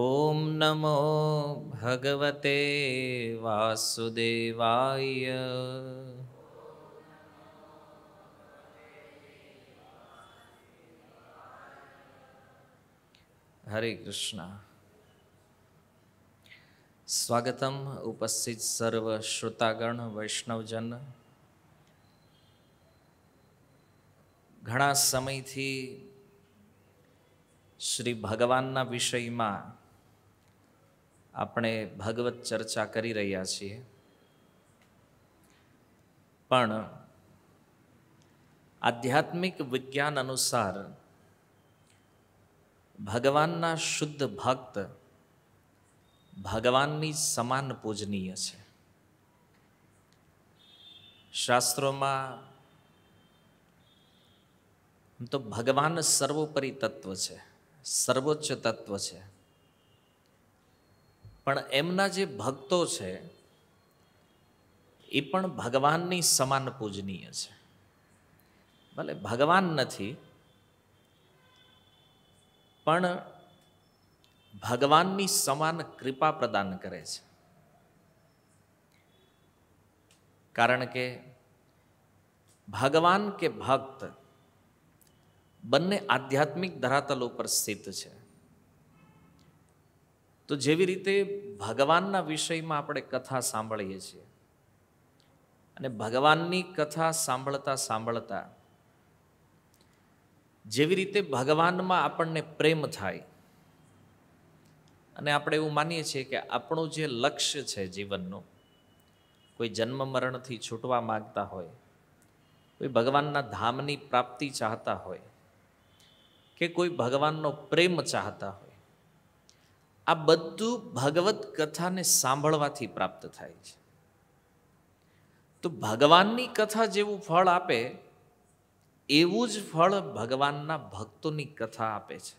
ॐ नमो भगवते वासुदेवाय હરે કૃષ્ણ સ્વાગતમ ઉપસ્થિત સર્વ શ્રોતાગણ વૈષ્ણવજન ઘણા સમયથી શ્રી ભગવાનના વિષયમાં આપણે ભગવત ચર્ચા કરી રહ્યા છીએ પણ આધ્યાત્મિક વિજ્ઞાન અનુસાર ભગવાનના શુદ્ધ ભક્ત ભગવાનની સમાન પૂજનીય છે શાસ્ત્રોમાં તો ભગવાન સર્વોપરી તત્વ છે સર્વોચ્ચ તત્વ છે પણ એમના જે ભક્તો છે એ પણ ભગવાનની સમાન પૂજનીય છે ભલે ભગવાન નથી પણ ભગવાનની સમાન કૃપા પ્રદાન કરે છે કારણ કે ભગવાન કે ભક્ત બંને આધ્યાત્મિક ધરાતલ ઉપર સ્થિત છે તો જેવી રીતે ભગવાનના વિષયમાં આપણે કથા સાંભળીએ છીએ અને ભગવાનની કથા સાંભળતા સાંભળતા જેવી રીતે ભગવાનમાં આપણને પ્રેમ થાય અને આપણે એવું માનીએ છીએ કે આપણું જે લક્ષ્ય છે જીવનનું કોઈ જન્મ મરણથી છૂટવા માગતા હોય કોઈ ભગવાનના ધામની પ્રાપ્તિ ચાહતા હોય કે કોઈ ભગવાનનો પ્રેમ ચાહતા આ બધું ભગવત કથાને સાંભળવાથી પ્રાપ્ત થાય છે તો ભગવાનની કથા જેવું ફળ આપે એવું જ ફળ ભગવાનના ભક્તોની કથા આપે છે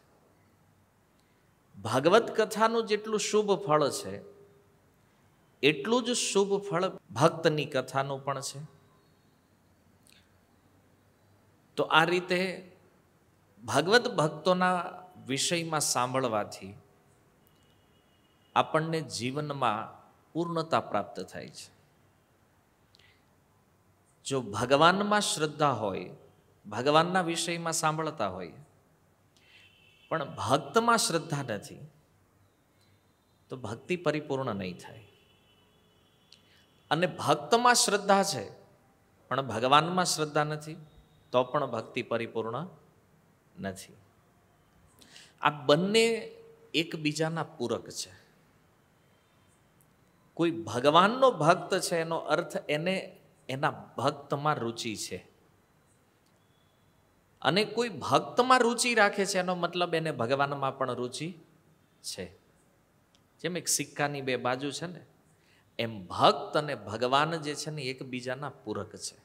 ભાગવત કથાનું જેટલું શુભ ફળ છે એટલું જ શુભ ફળ ભક્તની કથાનું પણ છે તો આ રીતે ભગવત ભક્તોના વિષયમાં સાંભળવાથી આપણને જીવનમાં પૂર્ણતા પ્રાપ્ત થાય છે જો ભગવાનમાં શ્રદ્ધા હોય ભગવાનના વિષયમાં સાંભળતા હોય પણ ભક્તમાં શ્રદ્ધા નથી તો ભક્તિ પરિપૂર્ણ નહીં થાય અને ભક્તમાં શ્રદ્ધા છે પણ ભગવાનમાં શ્રદ્ધા નથી તો પણ ભક્તિ પરિપૂર્ણ નથી આ બંને એકબીજાના પૂરક છે કોઈ ભગવાનનો ભક્ત છે એનો અર્થ એને એના ભક્તમાં રુચિ છે અને કોઈ ભક્તમાં રુચિ રાખે છે એનો મતલબ એને ભગવાનમાં પણ રુચિ છે જેમ એક સિક્કાની બે બાજુ છે ને એમ ભક્ત અને ભગવાન જે છે ને એકબીજાના પૂરક છે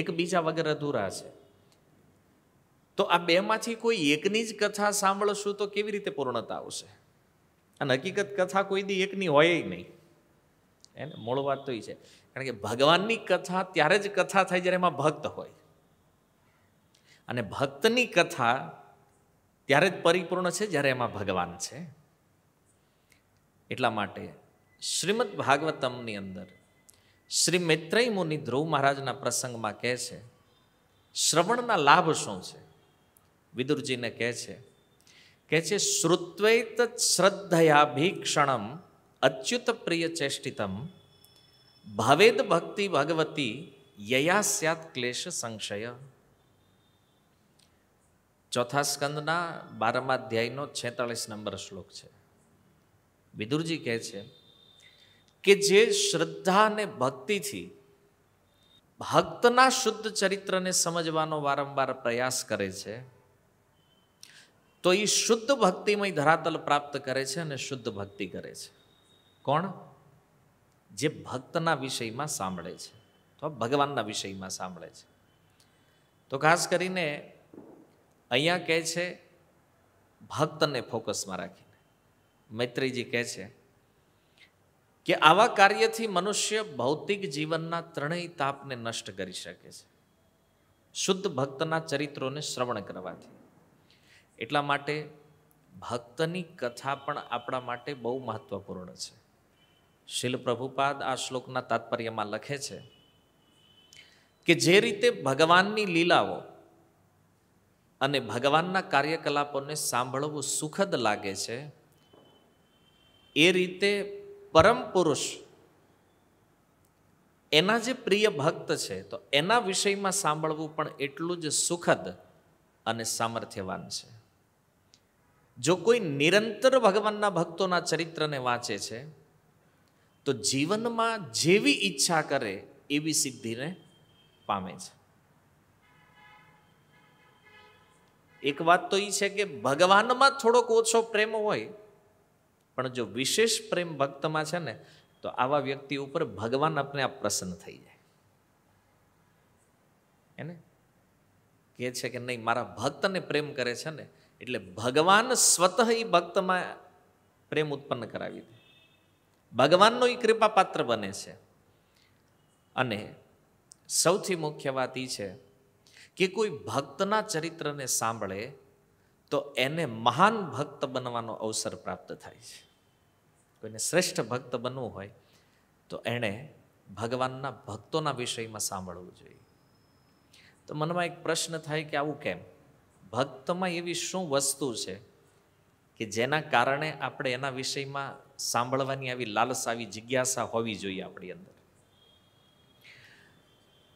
એકબીજા વગર અધૂરા છે તો આ બેમાંથી કોઈ એકની જ કથા સાંભળશું તો કેવી રીતે પૂર્ણતા આવશે અને હકીકત કથા કોઈ દી એકની હોય નહીં એને મૂળ વાત તો એ છે કારણ કે ભગવાનની કથા ત્યારે જ કથા થાય જ્યારે એમાં ભક્ત હોય અને ભક્તની કથા ત્યારે જ પરિપૂર્ણ છે જ્યારે એમાં ભગવાન છે એટલા માટે શ્રીમદ ભાગવતમની અંદર શ્રી મૈત્રેય મુનિ ધ્રુવ મહારાજના પ્રસંગમાં કહે છે શ્રવણના લાભ શું છે વિદુરજીને કહે છે કહે છે શ્રુત્વૈત શ્રદ્ધયા ભીક્ષણમ અચ્યુત પ્રિય ચેષ્ટિતમ ભાવેદ ભક્તિ ભગવતી યયા સ્યાત ક્લેશ સંશય ચોથા સ્કંદના બારમા અધ્યાયનો છેતાળીસ નંબર શ્લોક છે વિદુરજી કહે છે કે જે શ્રદ્ધા અને ભક્તિથી ભક્તના શુદ્ધ ચરિત્રને સમજવાનો વારંવાર પ્રયાસ કરે છે તો એ શુદ્ધ ભક્તિમય ધરાતલ પ્રાપ્ત કરે છે અને શુદ્ધ ભક્તિ કરે છે કોણ જે ભક્તના વિષયમાં સાંભળે છે અથવા ભગવાનના વિષયમાં સાંભળે છે તો ખાસ કરીને અહીંયા કહે છે ભક્તને ફોકસમાં રાખીને મૈત્રીજી કહે છે કે આવા કાર્યથી મનુષ્ય ભૌતિક જીવનના ત્રણેય તાપને નષ્ટ કરી શકે છે શુદ્ધ ભક્તના ચરિત્રોને શ્રવણ કરવાથી એટલા માટે ભક્તની કથા પણ આપણા માટે બહુ મહત્વપૂર્ણ છે શિલ પ્રભુપાદ આ શ્લોકના તાત્પર્યમાં લખે છે કે જે રીતે ભગવાનની લીલાઓ અને ભગવાનના કાર્યકલાપોને સાંભળવું સુખદ લાગે છે એ રીતે પરમ પુરુષ એના જે પ્રિય ભક્ત છે તો એના વિષયમાં સાંભળવું પણ એટલું જ સુખદ અને સામર્થ્યવાન છે જો કોઈ નિરંતર ભગવાનના ભક્તોના ચરિત્રને વાંચે છે તો જીવનમાં જેવી ઈચ્છા કરે એવી સિદ્ધિને પામે છે એક વાત તો એ છે કે ભગવાનમાં થોડોક ઓછો પ્રેમ હોય પણ જો વિશેષ પ્રેમ ભક્તમાં છે ને તો આવા વ્યક્તિ ઉપર ભગવાન આપણે આ પ્રસન્ન થઈ જાય એને કહે છે કે નહીં મારા ભક્તને પ્રેમ કરે છે ને એટલે ભગવાન સ્વતઃ એ ભક્તમાં પ્રેમ ઉત્પન્ન કરાવી દે ભગવાનનો એ કૃપાપાત્ર બને છે અને સૌથી મુખ્ય વાત એ છે કે કોઈ ભક્તના ચરિત્રને સાંભળે તો એને મહાન ભક્ત બનવાનો અવસર પ્રાપ્ત થાય છે કોઈને શ્રેષ્ઠ ભક્ત બનવું હોય તો એણે ભગવાનના ભક્તોના વિષયમાં સાંભળવું જોઈએ તો મનમાં એક પ્રશ્ન થાય કે આવું કેમ ભક્તમાં એવી શું વસ્તુ છે કે જેના કારણે આપણે એના વિષયમાં સાંભળવાની આવી લાલસ આવી જિજ્ઞાસા હોવી જોઈએ આપણી અંદર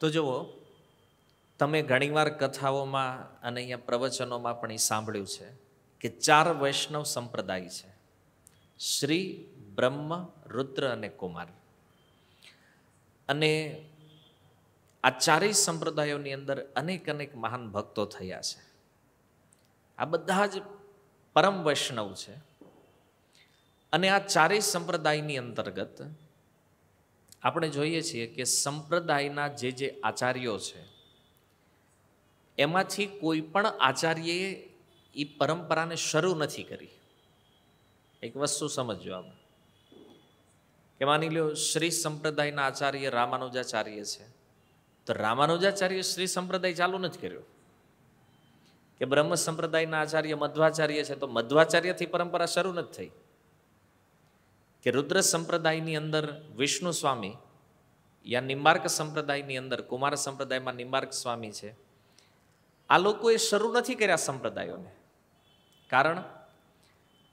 તો જુઓ તમે ઘણીવાર કથાઓમાં અને અહીંયા પ્રવચનોમાં પણ એ સાંભળ્યું છે કે ચાર વૈષ્ણવ સંપ્રદાય છે શ્રી બ્રહ્મ રુદ્ર અને કુમાર અને આ ચારેય સંપ્રદાયોની અંદર અનેક અનેક મહાન ભક્તો થયા છે આ બધા જ પરમ વૈષ્ણવ છે અને આ ચારેય સંપ્રદાયની અંતર્ગત આપણે જોઈએ છીએ કે સંપ્રદાયના જે જે આચાર્યો છે એમાંથી કોઈ પણ આચાર્યએ એ પરંપરાને શરૂ નથી કરી એક વસ્તુ સમજજો આમાં કે માની લો શ્રી સંપ્રદાયના આચાર્ય રામાનુજાચાર્ય છે તો રામાનુજાચાર્ય શ્રી સંપ્રદાય ચાલુ નથી કર્યો કે બ્રહ્મ સંપ્રદાયના આચાર્ય મધ્વાચાર્ય છે તો મધ્વાચાર્યથી પરંપરા શરૂ નથી થઈ કે રુદ્ર સંપ્રદાયની અંદર વિષ્ણુ સ્વામી યા નિંબાર્ક સંપ્રદાયની અંદર કુમાર સંપ્રદાયમાં નિંબાર્ક સ્વામી છે આ લોકોએ શરૂ નથી કર્યા સંપ્રદાયોને કારણ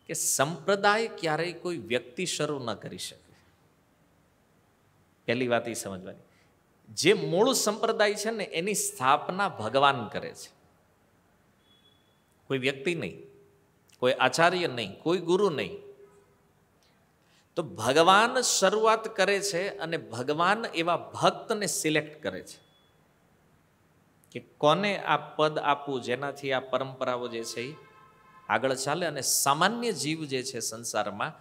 કે સંપ્રદાય ક્યારેય કોઈ વ્યક્તિ શરૂ ન કરી શકે પહેલી વાત એ સમજવાની જે મૂળ સંપ્રદાય છે ને એની સ્થાપના ભગવાન કરે છે કોઈ વ્યક્તિ નહીં કોઈ આચાર્ય નહીં કોઈ ગુરુ નહીં તો ભગવાન શરૂઆત કરે છે અને ભગવાન એવા ભક્તને સિલેક્ટ કરે છે કે કોને આ પદ આપવું જેનાથી આ પરંપરાઓ જે છે એ આગળ ચાલે અને સામાન્ય જીવ જે છે સંસારમાં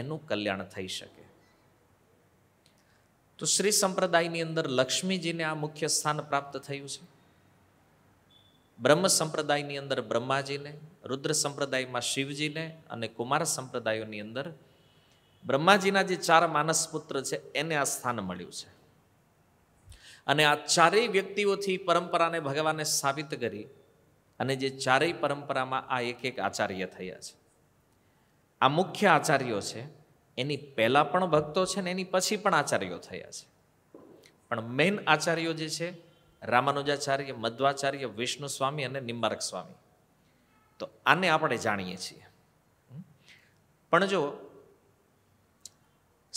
એનું કલ્યાણ થઈ શકે તો શ્રી સંપ્રદાયની અંદર લક્ષ્મીજીને આ મુખ્ય સ્થાન પ્રાપ્ત થયું છે બ્રહ્મ સંપ્રદાયની અંદર બ્રહ્માજીને રુદ્ર સંપ્રદાયમાં શિવજીને અને કુમાર સંપ્રદાયોની અંદર બ્રહ્માજીના જે ચાર માનસ પુત્ર છે એને આ સ્થાન મળ્યું છે અને આ ચારેય વ્યક્તિઓથી પરંપરાને ભગવાને સ્થાપિત કરી અને જે ચારેય પરંપરામાં આ એક એક આચાર્ય થયા છે આ મુખ્ય આચાર્યો છે એની પહેલાં પણ ભક્તો છે ને એની પછી પણ આચાર્યો થયા છે પણ મેઇન આચાર્યો જે છે રામાનુજાચાર્ય મધ્વાચાર્ય વિષ્ણુ સ્વામી અને નિમ્બારક સ્વામી તો આને આપણે જાણીએ છીએ પણ જો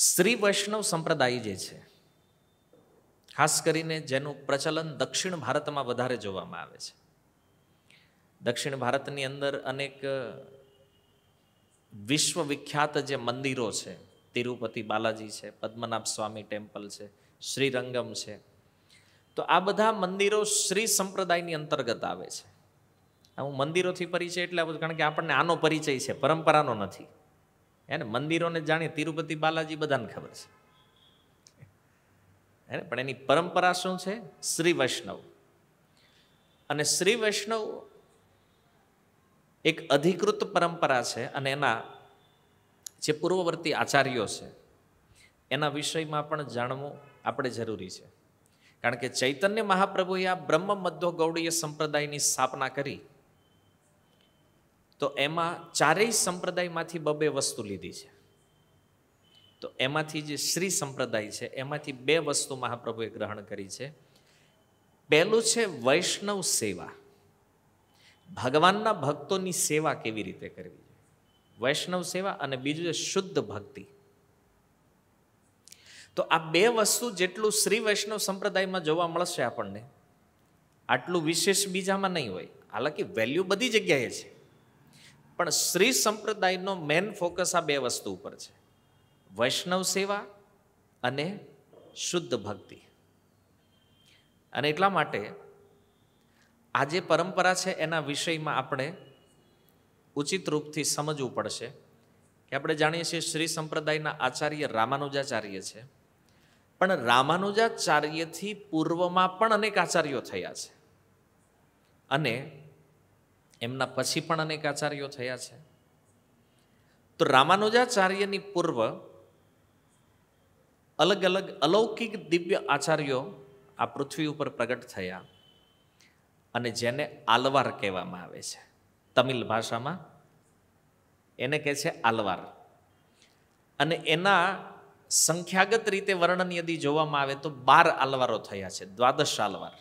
શ્રી વૈષ્ણવ સંપ્રદાય જે છે ખાસ કરીને જેનું પ્રચલન દક્ષિણ ભારતમાં વધારે જોવામાં આવે છે દક્ષિણ ભારતની અંદર અનેક વિશ્વવિખ્યાત જે મંદિરો છે તિરુપતિ બાલાજી છે પદ્મનાભ સ્વામી ટેમ્પલ છે શ્રીરંગમ છે તો આ બધા મંદિરો શ્રી સંપ્રદાયની અંતર્ગત આવે છે હું મંદિરોથી પરિચય એટલે કારણ કે આપણને આનો પરિચય છે પરંપરાનો નથી એને મંદિરોને જાણીએ તિરુપતિ બાલાજી બધાને ખબર છે હે પણ એની પરંપરા શું છે શ્રી વૈષ્ણવ અને શ્રી વૈષ્ણવ એક અધિકૃત પરંપરા છે અને એના જે પૂર્વવર્તી આચાર્યો છે એના વિષયમાં પણ જાણવું આપણે જરૂરી છે કારણ કે ચૈતન્ય મહાપ્રભુએ આ બ્રહ્મ મધ્ય ગૌડીય સંપ્રદાયની સ્થાપના કરી તો એમાં ચારેય સંપ્રદાયમાંથી બબે વસ્તુ લીધી છે તો એમાંથી જે શ્રી સંપ્રદાય છે એમાંથી બે વસ્તુ મહાપ્રભુએ ગ્રહણ કરી છે પહેલું છે વૈષ્ણવ સેવા ભગવાનના ભક્તોની સેવા કેવી રીતે કરવી વૈષ્ણવ સેવા અને બીજું છે શુદ્ધ ભક્તિ તો આ બે વસ્તુ જેટલું શ્રી વૈષ્ણવ સંપ્રદાયમાં જોવા મળશે આપણને આટલું વિશેષ બીજામાં નહીં હોય હાલાકી વેલ્યુ બધી જગ્યાએ છે પણ શ્રી સંપ્રદાયનો મેન ફોકસ આ બે વસ્તુ ઉપર છે વૈષ્ણવ સેવા અને શુદ્ધ ભક્તિ અને એટલા માટે આ જે પરંપરા છે એના વિષયમાં આપણે ઉચિત રૂપથી સમજવું પડશે કે આપણે જાણીએ છીએ શ્રી સંપ્રદાયના આચાર્ય રામાનુજાચાર્ય છે પણ રામાનુજાચાર્યથી પૂર્વમાં પણ અનેક આચાર્યો થયા છે અને એમના પછી પણ અનેક આચાર્યો થયા છે તો રામાનુજાચાર્યની પૂર્વ અલગ અલગ અલૌકિક દિવ્ય આચાર્યો આ પૃથ્વી ઉપર પ્રગટ થયા અને જેને આલવાર કહેવામાં આવે છે તમિલ ભાષામાં એને કહે છે આલવાર અને એના સંખ્યાગત રીતે વર્ણન યદી જોવામાં આવે તો બાર આલવારો થયા છે દ્વાદશ આલવાર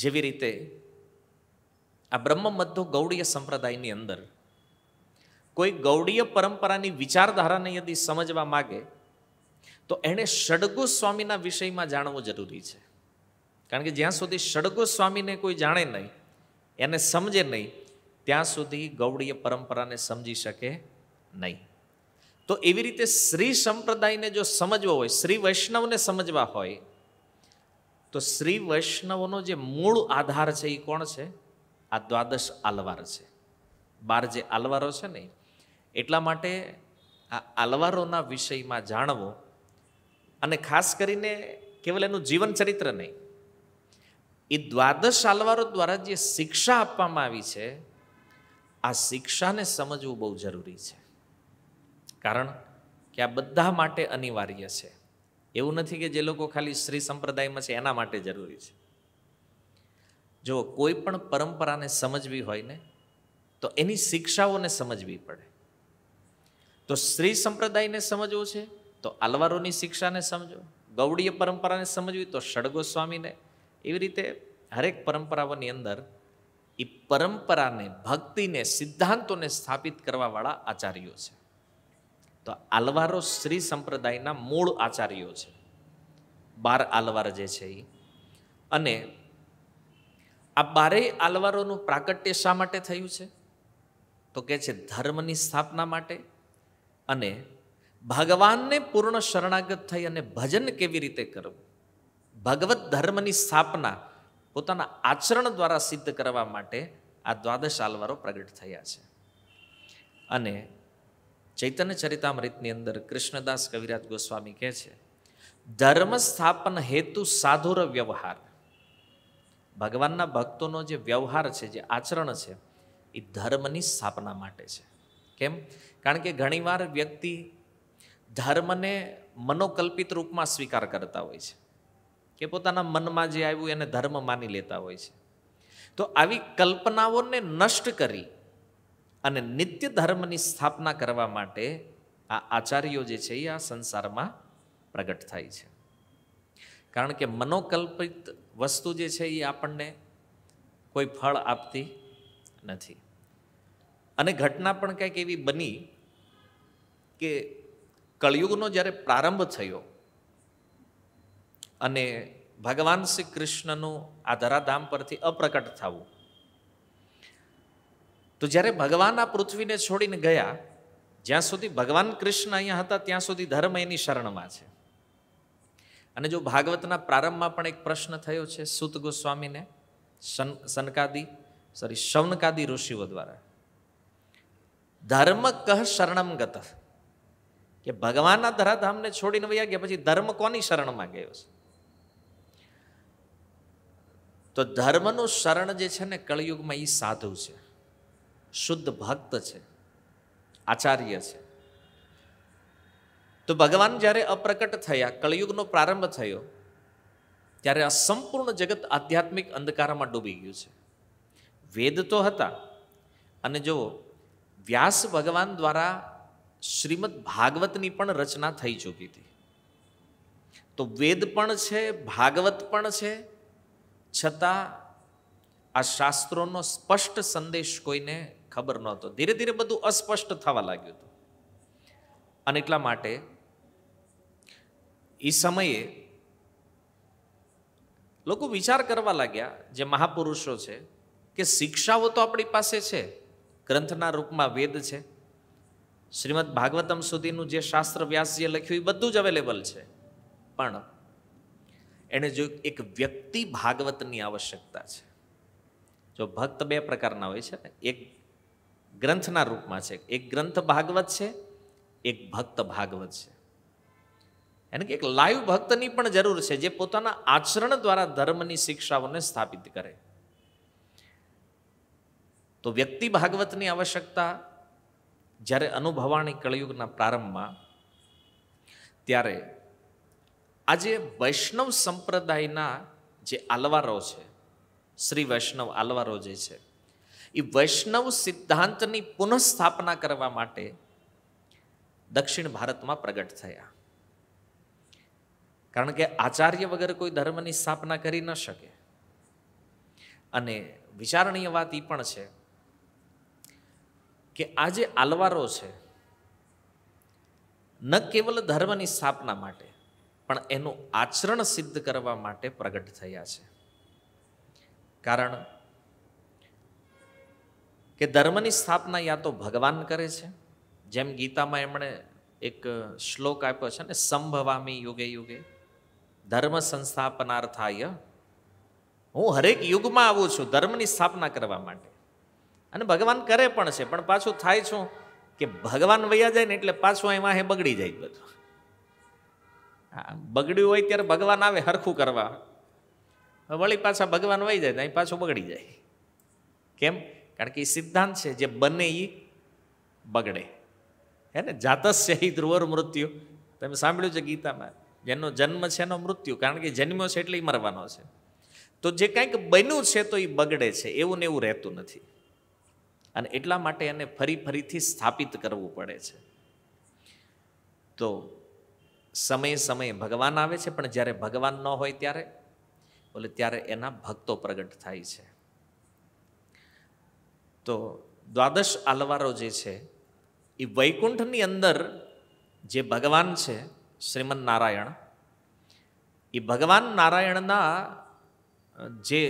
જેવી રીતે આ બ્રહ્મમધ્યો ગૌડીય સંપ્રદાયની અંદર કોઈ ગૌડીય પરંપરાની વિચારધારાને યદિ સમજવા માગે તો એણે ષડગુ સ્વામીના વિષયમાં જાણવું જરૂરી છે કારણ કે જ્યાં સુધી ષડગુ સ્વામીને કોઈ જાણે નહીં એને સમજે નહીં ત્યાં સુધી ગૌડીય પરંપરાને સમજી શકે નહીં તો એવી રીતે શ્રી સંપ્રદાયને જો સમજવો હોય શ્રી વૈષ્ણવને સમજવા હોય તો શ્રી વૈષ્ણવનો જે મૂળ આધાર છે એ કોણ છે આ દ્વાદશ આલવાર છે બાર જે આલવારો છે ને એટલા માટે આ આલવારોના વિષયમાં જાણવો અને ખાસ કરીને કેવલ એનું જીવન ચરિત્ર નહીં એ દ્વાદશ આલવારો દ્વારા જે શિક્ષા આપવામાં આવી છે આ શિક્ષાને સમજવું બહુ જરૂરી છે કારણ કે આ બધા માટે અનિવાર્ય છે એવું નથી કે જે લોકો ખાલી શ્રી સંપ્રદાયમાં છે એના માટે જરૂરી છે જો કોઈ પણ પરંપરાને સમજવી હોય ને તો એની શિક્ષાઓને સમજવી પડે તો શ્રી સંપ્રદાયને સમજવું છે તો અલવારોની શિક્ષાને સમજો ગૌડીય પરંપરાને સમજવી તો ષડગો સ્વામીને એવી રીતે હરેક પરંપરાઓની અંદર એ પરંપરાને ભક્તિને સિદ્ધાંતોને સ્થાપિત કરવાવાળા આચાર્યો છે તો આલવારો શ્રી સંપ્રદાયના મૂળ આચાર્યો છે બાર આલવાર જે છે એ અને આ બારેય આલવારોનું પ્રાગટ્ય શા માટે થયું છે તો કે છે ધર્મની સ્થાપના માટે અને ભગવાનને પૂર્ણ શરણાગત થઈ અને ભજન કેવી રીતે કરવું ભગવત ધર્મની સ્થાપના પોતાના આચરણ દ્વારા સિદ્ધ કરવા માટે આ દ્વાદશ આલવારો પ્રગટ થયા છે અને ચૈતન્ય ચરિતામૃતની અંદર કૃષ્ણદાસ કવિરાજ ગોસ્વામી કહે છે ધર્મ સ્થાપન હેતુ સાધુર વ્યવહાર ભગવાનના ભક્તોનો જે વ્યવહાર છે જે આચરણ છે એ ધર્મની સ્થાપના માટે છે કેમ કારણ કે ઘણીવાર વ્યક્તિ ધર્મને મનોકલ્પિત રૂપમાં સ્વીકાર કરતા હોય છે કે પોતાના મનમાં જે આવ્યું એને ધર્મ માની લેતા હોય છે તો આવી કલ્પનાઓને નષ્ટ કરી અને નિત્ય ધર્મની સ્થાપના કરવા માટે આ આચાર્યો જે છે એ આ સંસારમાં પ્રગટ થાય છે કારણ કે મનોકલ્પિત વસ્તુ જે છે એ આપણને કોઈ ફળ આપતી નથી અને ઘટના પણ કંઈક એવી બની કે કળિયુગનો જ્યારે પ્રારંભ થયો અને ભગવાન શ્રી કૃષ્ણનું આ ધરાધામ પરથી અપ્રકટ થવું તો જ્યારે ભગવાન આ પૃથ્વીને છોડીને ગયા જ્યાં સુધી ભગવાન કૃષ્ણ અહીંયા હતા ત્યાં સુધી ધર્મ એની શરણમાં છે અને જો ભાગવતના પ્રારંભમાં પણ એક પ્રશ્ન થયો છે સુત ગોસ્વામીને સન સનકાદી સોરી શવનકાદી ઋષિઓ દ્વારા ધર્મ કહ શરણમ ગત કે ભગવાનના ધરાધામને છોડીને વયા ગયા પછી ધર્મ કોની શરણમાં ગયો છે તો ધર્મનું શરણ જે છે ને કળિયુગમાં એ સાધુ છે શુદ્ધ ભક્ત છે આચાર્ય છે તો ભગવાન જ્યારે અપ્રકટ થયા કળિયુગનો પ્રારંભ થયો ત્યારે આ સંપૂર્ણ જગત આધ્યાત્મિક અંધકારમાં ડૂબી ગયું છે વેદ તો હતા અને જો વ્યાસ ભગવાન દ્વારા શ્રીમદ ભાગવતની પણ રચના થઈ ચૂકી હતી તો વેદ પણ છે ભાગવત પણ છે છતાં આ શાસ્ત્રોનો સ્પષ્ટ સંદેશ કોઈને ખબર નહોતો ધીરે ધીરે બધું અસ્પષ્ટ થવા લાગ્યું હતું અને એટલા માટે એ સમયે લોકો વિચાર કરવા લાગ્યા જે મહાપુરુષો છે કે શિક્ષાઓ તો આપણી પાસે છે ગ્રંથના રૂપમાં વેદ છે શ્રીમદ ભાગવતમ સુધીનું જે શાસ્ત્ર વ્યાસજીએ લખ્યું એ બધું જ અવેલેબલ છે પણ એને જો એક વ્યક્તિ ભાગવતની આવશ્યકતા છે જો ભક્ત બે પ્રકારના હોય છે ને એક ગ્રંથના રૂપમાં છે એક ગ્રંથ ભાગવત છે એક ભક્ત ભાગવત છે એને કે એક લાઈવ ભક્તની પણ જરૂર છે જે પોતાના આચરણ દ્વારા ધર્મની શિક્ષાઓને સ્થાપિત કરે તો વ્યક્તિ ભાગવતની આવશ્યકતા જ્યારે અનુભવાણી કળિયુગના પ્રારંભમાં ત્યારે આજે વૈષ્ણવ સંપ્રદાયના જે આલવારો છે શ્રી વૈષ્ણવ આલવારો જે છે એ વૈષ્ણવ સિદ્ધાંતની પુનઃસ્થાપના કરવા માટે દક્ષિણ ભારતમાં પ્રગટ થયા કારણ કે આચાર્ય વગર કોઈ ધર્મની સ્થાપના કરી ન શકે અને વિચારણીય વાત એ પણ છે કે આ જે આલવારો છે ન કેવલ ધર્મની સ્થાપના માટે પણ એનું આચરણ સિદ્ધ કરવા માટે પ્રગટ થયા છે કારણ કે ધર્મની સ્થાપના યા તો ભગવાન કરે છે જેમ ગીતામાં એમણે એક શ્લોક આપ્યો છે ને સંભવામી યુગે યુગે ધર્મ સંસ્થાપનાર્થાય હું હરેક યુગમાં આવું છું ધર્મની સ્થાપના કરવા માટે અને ભગવાન કરે પણ છે પણ પાછું થાય છું કે ભગવાન વૈયા જાય ને એટલે પાછું એમાં હે બગડી જાય બધું હા બગડ્યું હોય ત્યારે ભગવાન આવે હરખું કરવા વળી પાછા ભગવાન વહી જાય અહીં પાછું બગડી જાય કેમ કારણ કે એ સિદ્ધાંત છે જે બને એ બગડે હે ને જાતસ્ય હિ ધ્રુવર મૃત્યુ તમે સાંભળ્યું છે ગીતામાં જેનો જન્મ છે એનો મૃત્યુ કારણ કે જન્મ્યો છે એટલે એ મરવાનો છે તો જે કંઈક બન્યું છે તો એ બગડે છે એવું ને એવું રહેતું નથી અને એટલા માટે એને ફરી ફરીથી સ્થાપિત કરવું પડે છે તો સમયે સમયે ભગવાન આવે છે પણ જ્યારે ભગવાન ન હોય ત્યારે બોલે ત્યારે એના ભક્તો પ્રગટ થાય છે તો દ્વાદશ આલવારો જે છે એ વૈકુંઠની અંદર જે ભગવાન છે શ્રીમન નારાયણ એ ભગવાન નારાયણના જે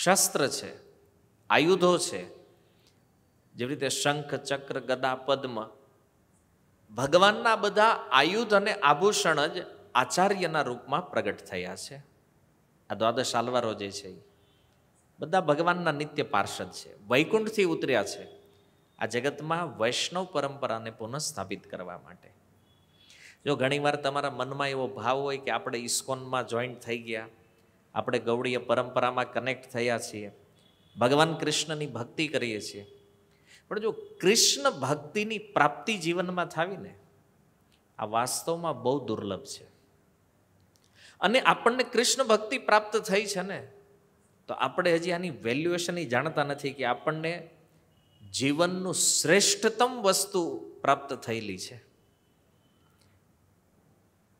શસ્ત્ર છે આયુધો છે જેવી રીતે શંખ ચક્ર ગદા પદ્મ ભગવાનના બધા આયુધ અને આભૂષણ જ આચાર્યના રૂપમાં પ્રગટ થયા છે આ દ્વાદશ આલવારો જે છે એ બધા ભગવાનના નિત્ય પાર્ષદ છે વૈકુંઠથી ઉતર્યા છે આ જગતમાં વૈષ્ણવ પરંપરાને પુનઃસ્થાપિત કરવા માટે જો ઘણીવાર તમારા મનમાં એવો ભાવ હોય કે આપણે ઇસ્કોનમાં જોઈન્ટ થઈ ગયા આપણે ગૌડીય પરંપરામાં કનેક્ટ થયા છીએ ભગવાન કૃષ્ણની ભક્તિ કરીએ છીએ પણ જો કૃષ્ણ ભક્તિની પ્રાપ્તિ જીવનમાં થાવી ને આ વાસ્તવમાં બહુ દુર્લભ છે અને આપણને કૃષ્ણ ભક્તિ પ્રાપ્ત થઈ છે ને તો આપણે હજી આની વેલ્યુએશન જાણતા નથી કે આપણને જીવનનું શ્રેષ્ઠતમ વસ્તુ પ્રાપ્ત થયેલી છે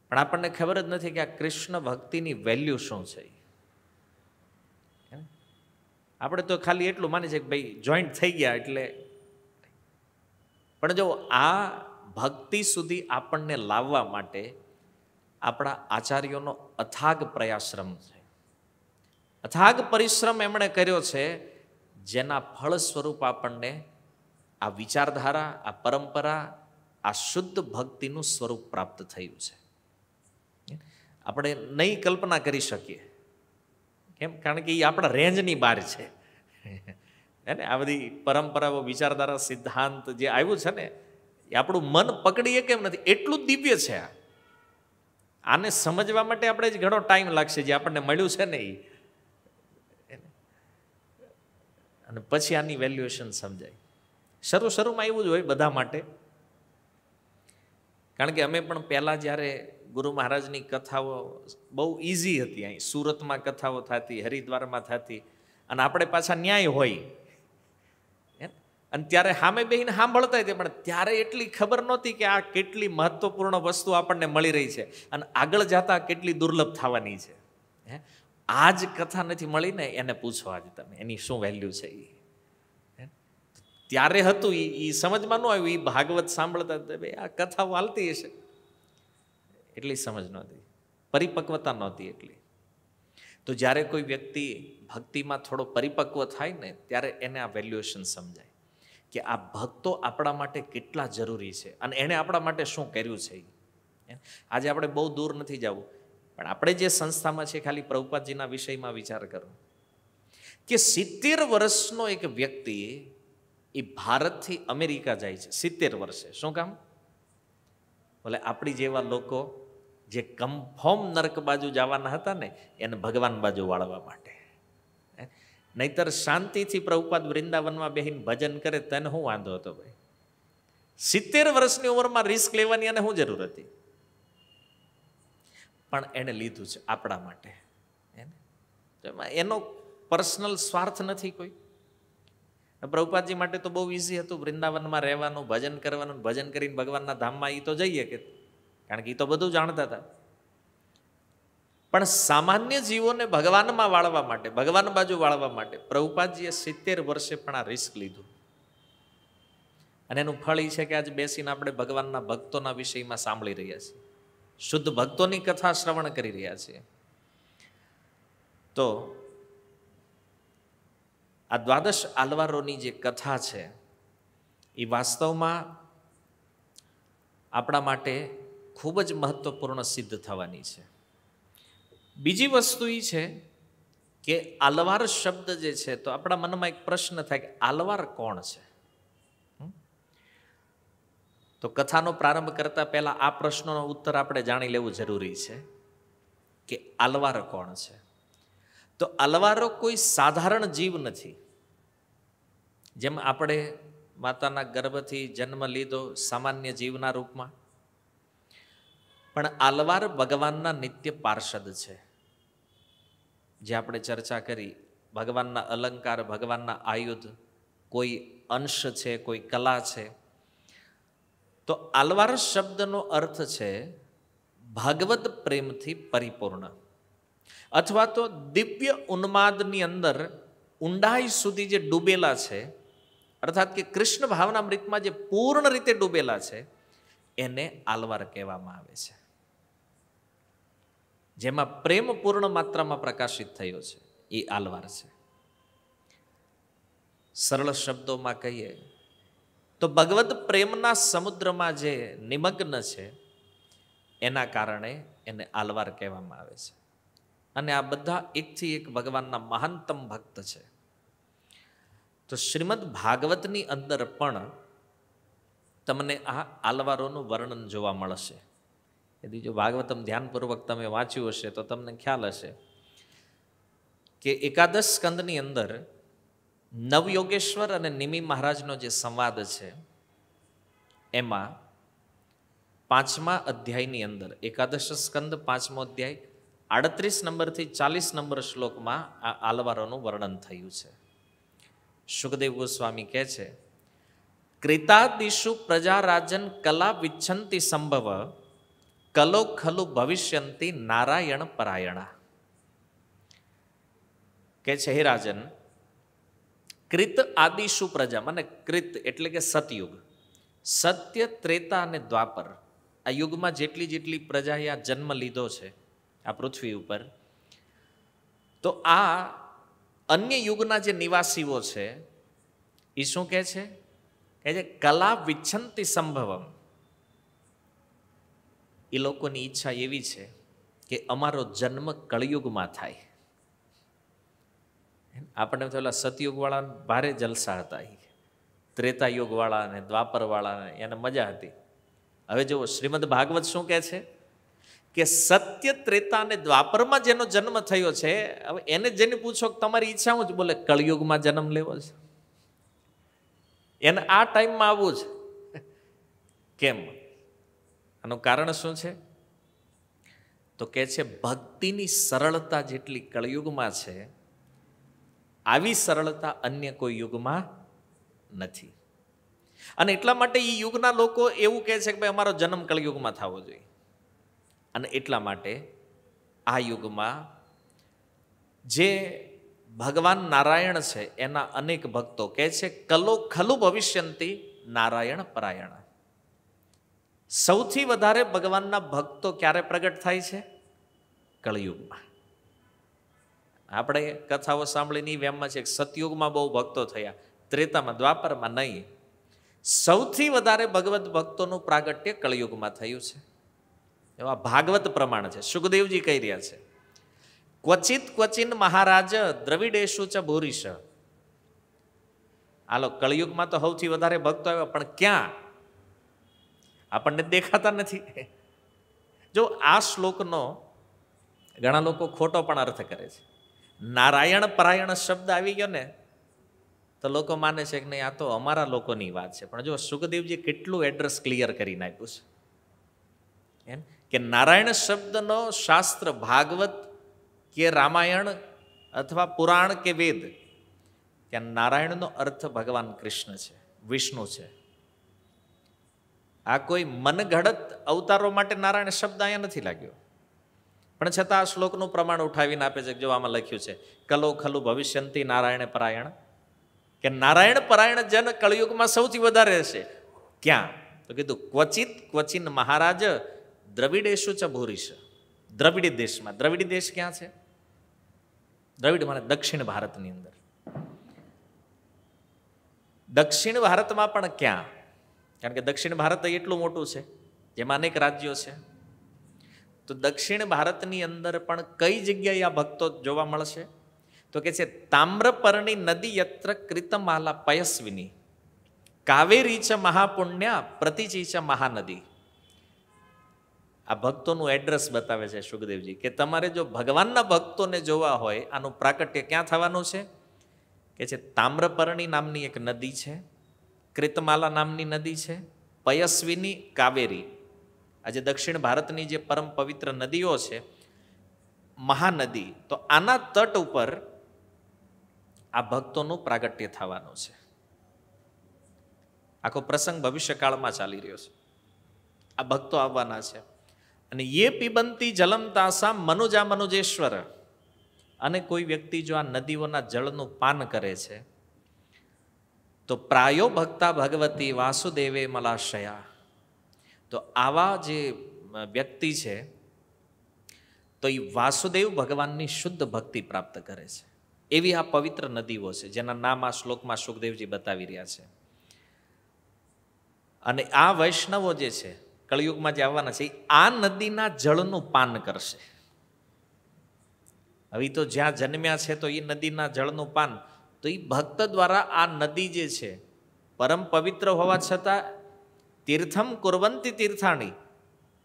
પણ આપણને ખબર જ નથી કે આ કૃષ્ણ ભક્તિની વેલ્યુ શું છે આપણે તો ખાલી એટલું માની છે કે ભાઈ જોઈન્ટ થઈ ગયા એટલે પણ જો આ ભક્તિ સુધી આપણને લાવવા માટે આપણા આચાર્યોનો અથાગ પ્રયાસ રમ છે અથાગ પરિશ્રમ એમણે કર્યો છે જેના ફળ સ્વરૂપ આપણને આ વિચારધારા આ પરંપરા આ શુદ્ધ ભક્તિનું સ્વરૂપ પ્રાપ્ત થયું છે આપણે નહીં કલ્પના કરી શકીએ કેમ કારણ કે એ આપણા રેન્જની બહાર છે એને આ બધી પરંપરાઓ વિચારધારા સિદ્ધાંત જે આવ્યું છે ને એ આપણું મન પકડીએ કેમ નથી એટલું દિવ્ય છે આને સમજવા માટે આપણે જ ઘણો ટાઈમ લાગશે જે આપણને મળ્યું છે ને એ અને પછી આની વેલ્યુએશન સમજાય શરૂ શરૂમાં એવું જ હોય બધા માટે કારણ કે અમે પણ પહેલાં જ્યારે ગુરુ મહારાજની કથાઓ બહુ ઇઝી હતી અહીં સુરતમાં કથાઓ થતી હરિદ્વારમાં થતી અને આપણે પાછા ન્યાય હોય અને ત્યારે સામે બેહીને સાંભળતા હતી પણ ત્યારે એટલી ખબર નહોતી કે આ કેટલી મહત્વપૂર્ણ વસ્તુ આપણને મળી રહી છે અને આગળ જતા કેટલી દુર્લભ થવાની છે હે આ જ કથા નથી મળી ને એને પૂછો આજે તમે એની શું વેલ્યુ છે એ ત્યારે હતું એ સમજમાં ન આવ્યું એ ભાગવત સાંભળતા ભાઈ આ કથા વાલતી હશે એટલી સમજ નહોતી પરિપક્વતા નહોતી એટલી તો જ્યારે કોઈ વ્યક્તિ ભક્તિમાં થોડો પરિપક્વ થાય ને ત્યારે એને આ વેલ્યુએશન સમજાય કે આ ભક્તો આપણા માટે કેટલા જરૂરી છે અને એણે આપણા માટે શું કર્યું છે આજે આપણે બહુ દૂર નથી જવું પણ આપણે જે સંસ્થામાં છે ખાલી પ્રભુપાદજીના વિષયમાં વિચાર કરો કે સિત્તેર વર્ષનો એક વ્યક્તિ એ ભારતથી અમેરિકા જાય છે સિત્તેર વર્ષે શું કામ ભલે આપણી જેવા લોકો જે કન્ફર્મ નર્ક બાજુ જવાના હતા ને એને ભગવાન બાજુ વાળવા માટે નહીતર શાંતિથી પ્રભુપાદ વૃંદાવનમાં બેહીને ભજન કરે તેને હું વાંધો હતો ભાઈ સિત્તેર વર્ષની ઉંમરમાં રિસ્ક લેવાની અને શું જરૂર હતી પણ એણે લીધું છે આપણા માટે તો એમાં એનો પર્સનલ સ્વાર્થ નથી કોઈ પ્રભુપાદજી માટે તો બહુ ઇઝી હતું વૃંદાવનમાં રહેવાનું ભજન કરવાનું ભજન કરીને ભગવાનના ધામમાં એ તો જઈએ કે કારણ કે એ તો બધું જાણતા હતા પણ સામાન્ય જીવોને ભગવાનમાં વાળવા માટે ભગવાન બાજુ વાળવા માટે પ્રભુપાદજીએ સિત્તેર વર્ષે પણ આ રિસ્ક લીધું અને એનું ફળ એ છે કે આજે બેસીને આપણે ભગવાનના ભક્તોના વિષયમાં સાંભળી રહ્યા છીએ શુદ્ધ ભક્તોની કથા શ્રવણ કરી રહ્યા છે તો આ દ્વાદશ આલવારોની જે કથા છે એ વાસ્તવમાં આપણા માટે ખૂબ જ મહત્વપૂર્ણ સિદ્ધ થવાની છે બીજી વસ્તુ એ છે કે આલવાર શબ્દ જે છે તો આપણા મનમાં એક પ્રશ્ન થાય કે આલવાર કોણ છે તો કથાનો પ્રારંભ કરતાં પહેલાં આ પ્રશ્નનો ઉત્તર આપણે જાણી લેવું જરૂરી છે કે અલવારો કોણ છે તો અલવારો કોઈ સાધારણ જીવ નથી જેમ આપણે માતાના ગર્ભથી જન્મ લીધો સામાન્ય જીવના રૂપમાં પણ આલવાર ભગવાનના નિત્ય પાર્ષદ છે જે આપણે ચર્ચા કરી ભગવાનના અલંકાર ભગવાનના આયુધ કોઈ અંશ છે કોઈ કલા છે તો આલવારસ શબ્દનો અર્થ છે ભાગવત પ્રેમથી પરિપૂર્ણ અથવા તો દિવ્ય ઉન્માદની અંદર ઊંડાઈ સુધી જે ડૂબેલા છે અર્થાત કે કૃષ્ણ ભાવનામૃતમાં જે પૂર્ણ રીતે ડૂબેલા છે એને આલવાર કહેવામાં આવે છે જેમાં પ્રેમ પૂર્ણ માત્રામાં પ્રકાશિત થયો છે એ આલવાર છે સરળ શબ્દોમાં કહીએ તો ભગવદ્ પ્રેમના સમુદ્રમાં જે નિમગ્ન છે એના કારણે એને આલવાર કહેવામાં આવે છે અને આ બધા એકથી એક ભગવાનના મહાનતમ ભક્ત છે તો શ્રીમદ ભાગવતની અંદર પણ તમને આ આલવારોનું વર્ણન જોવા મળશે એ જો ભાગવતમ ધ્યાનપૂર્વક તમે વાંચ્યું હશે તો તમને ખ્યાલ હશે કે એકાદશ સ્કંદની અંદર નવયોગેશ્વર અને નિમિ મહારાજનો જે સંવાદ છે એમાં પાંચમા અધ્યાયની અંદર એકાદશ સ્કંદ પાંચમો અધ્યાય આડત્રીસ નંબરથી ચાલીસ નંબર શ્લોકમાં આ આલવારોનું વર્ણન થયું છે સુખદેવ ગોસ્વામી કહે છે કૃતાદિશુ પ્રજારાજન કલા વિચ્છંતી સંભવ કલો ખલુ ભવિષ્યંતિ નારાયણ પરાયણા કે છે હે રાજન કૃત આદિ સુપ્રજા મને કૃત એટલે કે સતયુગ સત્ય ત્રેતા અને દ્વાપર આ યુગમાં જેટલી જેટલી પ્રજાએ આ જન્મ લીધો છે આ પૃથ્વી ઉપર તો આ અન્ય યુગના જે નિવાસીઓ છે એ શું કહે છે કે જે કલા વિચ્છંતિ સંભવમ એ લોકોની ઈચ્છા એવી છે કે અમારો જન્મ કળિયુગમાં થાય આપણને પેલા સતયુગવાળા ભારે જલસા હતા એ ત્રેતા યુગવાળા અને દ્વાપરવાળા એને મજા હતી હવે જુઓ શ્રીમદ ભાગવત શું કહે છે કે સત્ય ત્રેતા અને દ્વાપરમાં જેનો જન્મ થયો છે હવે એને જેને પૂછો કે તમારી ઈચ્છા હું જ બોલે કળિયુગમાં જન્મ લેવો છે એને આ ટાઈમમાં આવવું જ કેમ આનું કારણ શું છે તો કે છે ભક્તિની સરળતા જેટલી કળિયુગમાં છે આવી સરળતા અન્ય કોઈ યુગમાં નથી અને એટલા માટે એ યુગના લોકો એવું કહે છે કે ભાઈ અમારો જન્મ કળયુગમાં થવો જોઈએ અને એટલા માટે આ યુગમાં જે ભગવાન નારાયણ છે એના અનેક ભક્તો કહે છે કલો ખલુ ભવિષ્યંતી નારાયણ પરાયણ સૌથી વધારે ભગવાનના ભક્તો ક્યારે પ્રગટ થાય છે કળયુગમાં આપણે કથાઓ સાંભળીની વ્યામમાં છે સતયુગમાં બહુ ભક્તો થયા ત્રેતામાં દ્વાપરમાં નહીં સૌથી વધારે ભગવત ભક્તોનું પ્રાગટ્ય કળયુગમાં થયું છે એવા ભાગવત પ્રમાણ છે સુખદેવજી કહી રહ્યા છે ક્વચિત ક્વચિન મહારાજ દ્રવિડેશુ ચ ભૂરીશ આલો કળયુગમાં તો સૌથી વધારે ભક્તો આવ્યા પણ ક્યાં આપણને દેખાતા નથી જો આ શ્લોકનો ઘણા લોકો ખોટો પણ અર્થ કરે છે નારાયણ પરાયણ શબ્દ આવી ગયો ને તો લોકો માને છે કે નહીં આ તો અમારા લોકોની વાત છે પણ જો સુખદેવજી કેટલું એડ્રેસ ક્લિયર કરી નાખ્યું છે એમ કે નારાયણ શબ્દનો શાસ્ત્ર ભાગવત કે રામાયણ અથવા પુરાણ કે વેદ ત્યાં નારાયણનો અર્થ ભગવાન કૃષ્ણ છે વિષ્ણુ છે આ કોઈ મનગઢત અવતારો માટે નારાયણ શબ્દ અહીંયા નથી લાગ્યો પણ છતાં આ શ્લોકનું પ્રમાણ ઉઠાવીને આપે છે જો આમાં લખ્યું છે કલો ખલુ ભવિષ્યંતિ નારાયણ પરાયણ કે નારાયણ પરાયણ જન કળિયુગમાં સૌથી વધારે રહેશે ક્યાં તો કીધું ક્વચિત ક્વચિન મહારાજ દ્રવિડેશુ ચ ભૂરીશ દ્રવિડી દેશમાં દ્રવિડી દેશ ક્યાં છે દ્રવિડ મને દક્ષિણ ભારતની અંદર દક્ષિણ ભારતમાં પણ ક્યાં કારણ કે દક્ષિણ ભારત એટલું મોટું છે જેમાં અનેક રાજ્યો છે તો દક્ષિણ ભારતની અંદર પણ કઈ જગ્યાએ આ ભક્તો જોવા મળશે તો કે છે તામ્રપર્ણી નદી યત્ર કૃતમાલા પયસ્વિની કાવેરી છે મહાપુણ્યા પ્રતિચી છે મહાનદી આ ભક્તોનું એડ્રેસ બતાવે છે સુખદેવજી કે તમારે જો ભગવાનના ભક્તોને જોવા હોય આનું પ્રાકટ્ય ક્યાં થવાનું છે કે છે તામ્રપર્ણી નામની એક નદી છે કૃતમાલા નામની નદી છે પયસ્વિની કાવેરી આજે દક્ષિણ ભારતની જે પરમ પવિત્ર નદીઓ છે મહાનદી તો આના તટ ઉપર આ ભક્તોનું પ્રાગટ્ય થવાનું છે આખો પ્રસંગ ભવિષ્યકાળમાં ચાલી રહ્યો છે આ ભક્તો આવવાના છે અને યે પીબંતી જલમતાસા મનુજા મનુજેશ્વર અને કોઈ વ્યક્તિ જો આ નદીઓના જળનું પાન કરે છે તો પ્રાયો ભક્તા ભગવતી વાસુદેવે મલાશયા તો આવા જે વ્યક્તિ છે તો એ વાસુદેવ ભગવાનની શુદ્ધ ભક્તિ પ્રાપ્ત કરે છે એવી આ પવિત્ર નદીઓ છે જેના નામ આ શ્લોકમાં સુખદેવજી બતાવી રહ્યા છે અને આ વૈષ્ણવો જે છે કળિયુગમાં જે આવવાના છે આ નદીના જળનું પાન કરશે હવે તો જ્યાં જન્મ્યા છે તો એ નદીના જળનું પાન તો એ ભક્ત દ્વારા આ નદી જે છે પરમ પવિત્ર હોવા છતાં તીર્થમ કુરવંતી તીર્થાણી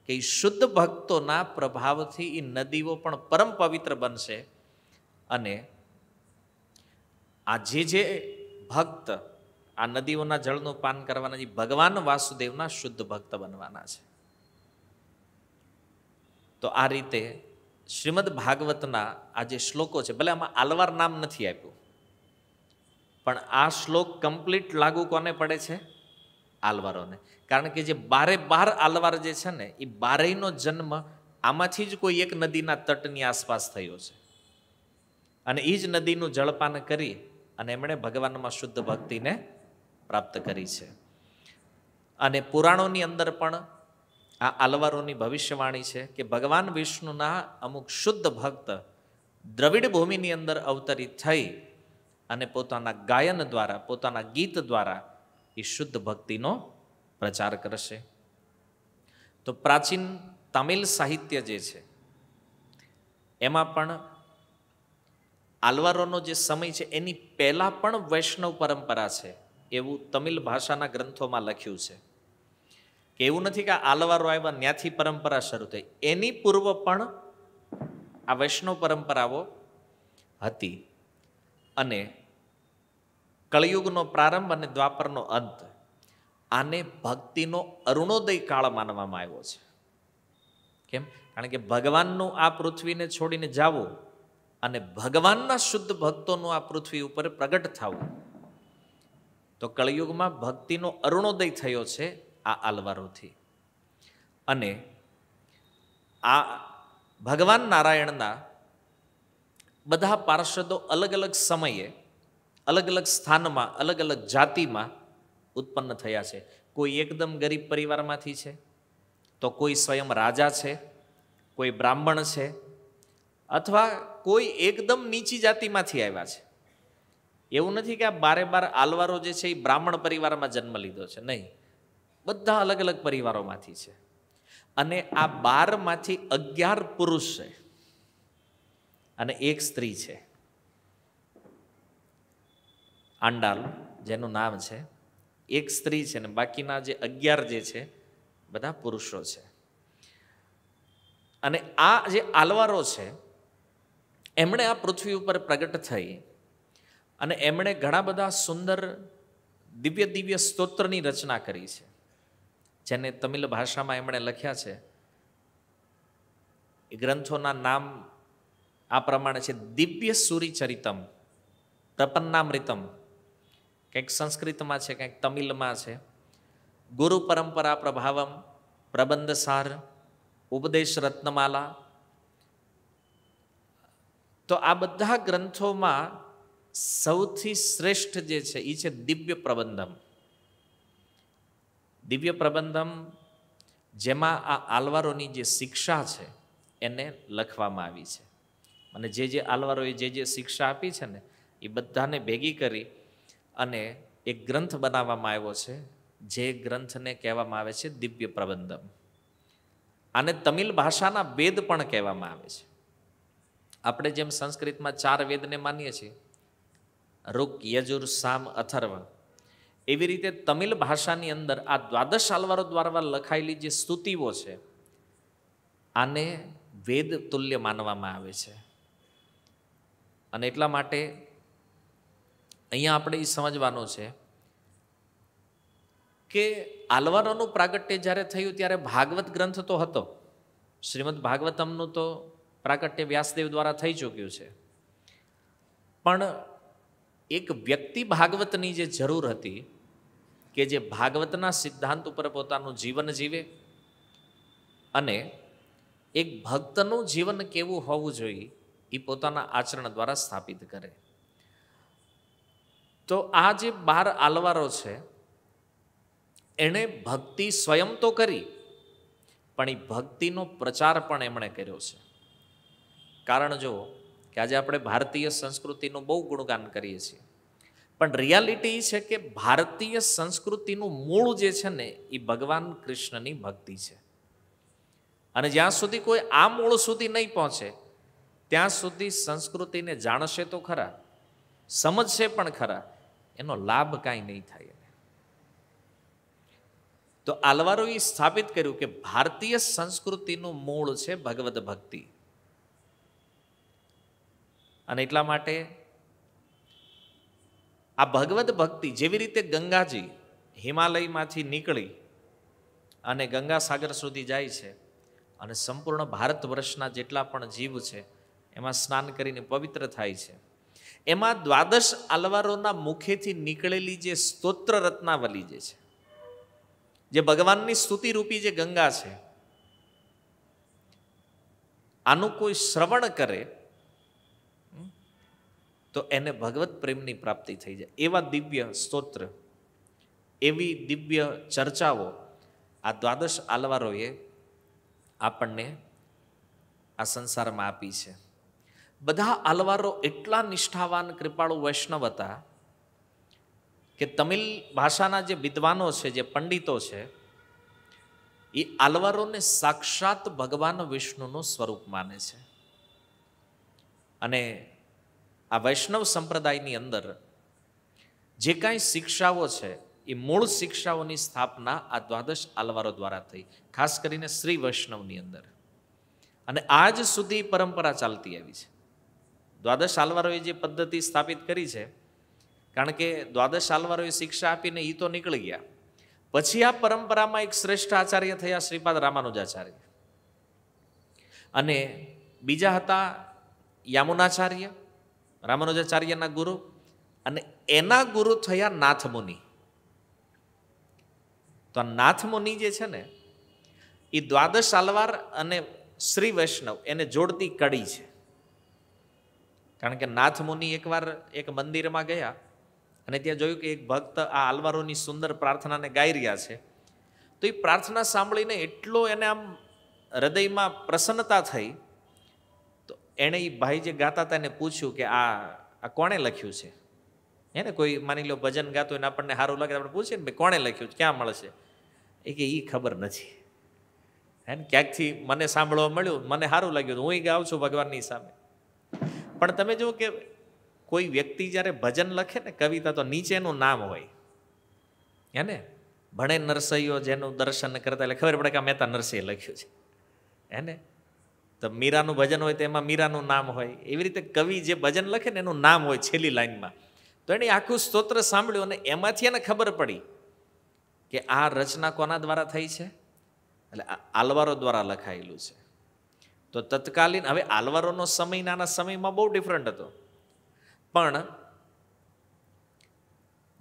કે શુદ્ધ ભક્તોના પ્રભાવથી એ નદીઓ પણ પરમ પવિત્ર બનશે અને આ જે જે ભક્ત આ નદીઓના જળનું પાન કરવાના જે ભગવાન વાસુદેવના શુદ્ધ ભક્ત બનવાના છે તો આ રીતે શ્રીમદ ભાગવતના આ જે શ્લોકો છે ભલે આમાં આલવાર નામ નથી આપ્યું પણ આ શ્લોક કમ્પ્લીટ લાગુ કોને પડે છે આલવારોને કારણ કે જે બારે બાર આલવાર જે છે ને એ બારેયનો જન્મ આમાંથી જ કોઈ એક નદીના તટની આસપાસ થયો છે અને એ જ નદીનું જળપાન કરી અને એમણે ભગવાનમાં શુદ્ધ ભક્તિને પ્રાપ્ત કરી છે અને પુરાણોની અંદર પણ આ આલવારોની ભવિષ્યવાણી છે કે ભગવાન વિષ્ણુના અમુક શુદ્ધ ભક્ત દ્રવિડ ભૂમિની અંદર અવતરિત થઈ અને પોતાના ગાયન દ્વારા પોતાના ગીત દ્વારા એ શુદ્ધ ભક્તિનો પ્રચાર કરશે તો પ્રાચીન તમિલ સાહિત્ય જે છે એમાં પણ આલવારોનો જે સમય છે એની પહેલાં પણ વૈષ્ણવ પરંપરા છે એવું તમિલ ભાષાના ગ્રંથોમાં લખ્યું છે કે એવું નથી કે આલવારો આવ્યા ત્યાંથી પરંપરા શરૂ થઈ એની પૂર્વ પણ આ વૈષ્ણવ પરંપરાઓ હતી અને કળિયુગનો પ્રારંભ અને દ્વાપરનો અંત આને ભક્તિનો અરુણોદય કાળ માનવામાં આવ્યો છે કેમ કારણ કે ભગવાનનું આ પૃથ્વીને છોડીને જાવું અને ભગવાનના શુદ્ધ ભક્તોનું આ પૃથ્વી ઉપર પ્રગટ થવું તો કળિયુગમાં ભક્તિનો અરુણોદય થયો છે આ આલવારોથી અને આ ભગવાન નારાયણના બધા પાર્ષદો અલગ અલગ સમયે અલગ અલગ સ્થાનમાં અલગ અલગ જાતિમાં ઉત્પન્ન થયા છે કોઈ એકદમ ગરીબ પરિવારમાંથી છે તો કોઈ સ્વયં રાજા છે કોઈ બ્રાહ્મણ છે અથવા કોઈ એકદમ નીચી જાતિમાંથી આવ્યા છે એવું નથી કે આ બારે બાર આલવારો જે છે એ બ્રાહ્મણ પરિવારમાં જન્મ લીધો છે નહીં બધા અલગ અલગ પરિવારોમાંથી છે અને આ બારમાંથી અગિયાર પુરુષ છે અને એક સ્ત્રી છે આંડાલ જેનું નામ છે એક સ્ત્રી છે ને બાકીના જે અગિયાર જે છે બધા પુરુષો છે અને આ જે આલવારો છે એમણે આ પૃથ્વી ઉપર પ્રગટ થઈ અને એમણે ઘણા બધા સુંદર દિવ્ય દિવ્ય સ્તોત્રની રચના કરી છે જેને તમિલ ભાષામાં એમણે લખ્યા છે એ ગ્રંથોના નામ આ પ્રમાણે છે દિવ્ય સૂરિચરિતમ ચરિતમ કંઈક સંસ્કૃતમાં છે કંઈક તમિલમાં છે ગુરુ પરંપરા પ્રભાવમ પ્રબંધ સાર ઉપદેશ રત્નમાલા તો આ બધા ગ્રંથોમાં સૌથી શ્રેષ્ઠ જે છે એ છે દિવ્ય પ્રબંધમ દિવ્ય પ્રબંધમ જેમાં આ આલવારોની જે શિક્ષા છે એને લખવામાં આવી છે અને જે જે આલવારોએ જે જે શિક્ષા આપી છે ને એ બધાને ભેગી કરી અને એક ગ્રંથ બનાવવામાં આવ્યો છે જે ગ્રંથને કહેવામાં આવે છે દિવ્ય પ્રબંધમ આને તમિલ ભાષાના વેદ પણ કહેવામાં આવે છે આપણે જેમ સંસ્કૃતમાં ચાર વેદને માનીએ છીએ રુક યજુર સામ અથર્વ એવી રીતે તમિલ ભાષાની અંદર આ દ્વાદશ આલવારો દ્વારા લખાયેલી જે સ્તુતિઓ છે આને વેદ તુલ્ય માનવામાં આવે છે અને એટલા માટે અહીંયા આપણે એ સમજવાનું છે કે આલવાનોનું પ્રાગટ્ય જ્યારે થયું ત્યારે ભાગવત ગ્રંથ તો હતો શ્રીમદ ભાગવતમનું તો પ્રાગટ્ય વ્યાસદેવ દ્વારા થઈ ચૂક્યું છે પણ એક વ્યક્તિ ભાગવતની જે જરૂર હતી કે જે ભાગવતના સિદ્ધાંત ઉપર પોતાનું જીવન જીવે અને એક ભક્તનું જીવન કેવું હોવું જોઈએ એ પોતાના આચરણ દ્વારા સ્થાપિત કરે તો આ જે બાર આલવારો છે એણે ભક્તિ સ્વયં તો કરી પણ એ ભક્તિનો પ્રચાર પણ એમણે કર્યો છે કારણ જો કે આજે આપણે ભારતીય સંસ્કૃતિનું બહુ ગુણગાન કરીએ છીએ પણ રિયાલિટી છે કે ભારતીય સંસ્કૃતિનું મૂળ જે છે ને એ ભગવાન કૃષ્ણની ભક્તિ છે અને જ્યાં સુધી કોઈ આ મૂળ સુધી નહીં પહોંચે ત્યાં સુધી સંસ્કૃતિને જાણશે તો ખરા સમજશે પણ ખરા એનો લાભ કાંઈ નહીં થાય તો આલવારોએ સ્થાપિત કર્યું કે ભારતીય સંસ્કૃતિનું મૂળ છે ભગવદ ભક્તિ અને એટલા માટે આ ભગવદ ભક્તિ જેવી રીતે ગંગાજી હિમાલયમાંથી નીકળી અને ગંગા સાગર સુધી જાય છે અને સંપૂર્ણ ભારત વર્ષના જેટલા પણ જીવ છે એમાં સ્નાન કરીને પવિત્ર થાય છે એમાં દ્વાદશ આલવારોના મુખેથી નીકળેલી જે સ્તોત્ર રત્નાવલી જે છે જે ભગવાનની સ્તુતિરૂપી જે ગંગા છે આનું કોઈ શ્રવણ કરે તો એને ભગવત પ્રેમની પ્રાપ્તિ થઈ જાય એવા દિવ્ય સ્તોત્ર એવી દિવ્ય ચર્ચાઓ આ દ્વાદશ આલવારોએ આપણને આ સંસારમાં આપી છે બધા આલવારો એટલા નિષ્ઠાવાન કૃપાળુ વૈષ્ણવ હતા કે તમિલ ભાષાના જે વિદ્વાનો છે જે પંડિતો છે એ આલવારોને સાક્ષાત ભગવાન વિષ્ણુનું સ્વરૂપ માને છે અને આ વૈષ્ણવ સંપ્રદાયની અંદર જે કાંઈ શિક્ષાઓ છે એ મૂળ શિક્ષાઓની સ્થાપના આ દ્વાદશ આલવારો દ્વારા થઈ ખાસ કરીને શ્રી વૈષ્ણવની અંદર અને આજ સુધી પરંપરા ચાલતી આવી છે દ્વાદશ આલવારોએ જે પદ્ધતિ સ્થાપિત કરી છે કારણ કે દ્વાદશ આલવારોએ શિક્ષા આપીને એ તો નીકળી ગયા પછી આ પરંપરામાં એક શ્રેષ્ઠ આચાર્ય થયા શ્રીપાદ રામાનુજાચાર્ય અને બીજા હતા યામુનાચાર્ય રામાનુજાચાર્યના ગુરુ અને એના ગુરુ થયા નાથમુનિ તો આ નાથમુનિ જે છે ને એ દ્વાદશ આલવાર અને શ્રી વૈષ્ણવ એને જોડતી કડી છે કારણ કે નાથ મુનિ એકવાર એક મંદિરમાં ગયા અને ત્યાં જોયું કે એક ભક્ત આ આલવારોની સુંદર પ્રાર્થનાને ગાઈ રહ્યા છે તો એ પ્રાર્થના સાંભળીને એટલો એને આમ હૃદયમાં પ્રસન્નતા થઈ તો એણે એ ભાઈ જે ગાતા હતા એને પૂછ્યું કે આ આ કોણે લખ્યું છે હે કોઈ માની લો ભજન ગાતું એને આપણને સારું લાગે આપણે પૂછીએ ને ભાઈ કોણે લખ્યું ક્યાં મળશે એ કે એ ખબર નથી હે ને ક્યાંકથી મને સાંભળવા મળ્યું મને સારું લાગ્યું હું ગાઉં છું ભગવાનની સામે પણ તમે જુઓ કે કોઈ વ્યક્તિ જ્યારે ભજન લખે ને કવિતા તો નીચેનું નામ હોય હેને ભણે નરસૈયો જેનું દર્શન કરતા એટલે ખબર પડે કે મહેતા નરસિંહ લખ્યું છે હેને તો મીરાનું ભજન હોય તો એમાં મીરાનું નામ હોય એવી રીતે કવિ જે ભજન લખે ને એનું નામ હોય છેલ્લી લાઈનમાં તો એણે આખું સ્તોત્ર સાંભળ્યું અને એમાંથી એને ખબર પડી કે આ રચના કોના દ્વારા થઈ છે એટલે આલવારો દ્વારા લખાયેલું છે તો તત્કાલીન હવે આલવારોનો સમય નાના સમયમાં બહુ ડિફરન્ટ હતો પણ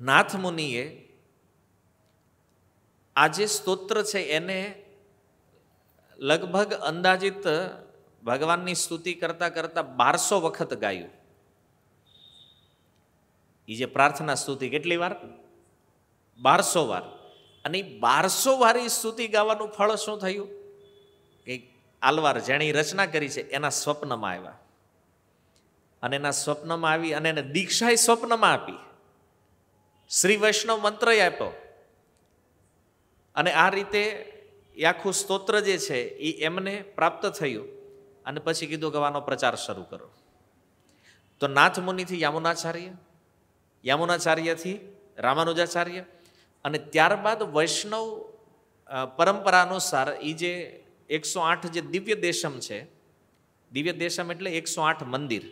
નાથમુનિએ આ જે સ્તોત્ર છે એને લગભગ અંદાજિત ભગવાનની સ્તુતિ કરતાં કરતાં બારસો વખત ગાયું એ જે પ્રાર્થના સ્તુતિ કેટલી વાર બારસો વાર અને બારસો વાર એ સ્તુતિ ગાવાનું ફળ શું થયું આલવાર જેણે રચના કરી છે એના સ્વપ્નમાં આવ્યા અને એના સ્વપ્નમાં આવી અને એને દીક્ષાએ સ્વપ્નમાં આપી શ્રી વૈષ્ણવ મંત્ર આપ્યો અને આ રીતે એ આખું સ્તોત્ર જે છે એ એમને પ્રાપ્ત થયું અને પછી કીધું ગવાનો પ્રચાર શરૂ કરો તો નાથ મુનિથી યામુનાચાર્ય યામુનાચાર્યથી રામાનુજાચાર્ય અને ત્યારબાદ વૈષ્ણવ પરંપરા અનુસાર એ જે એકસો આઠ જે દિવ્ય દેશમ છે દિવ્ય દેશમ એટલે એકસો આઠ મંદિર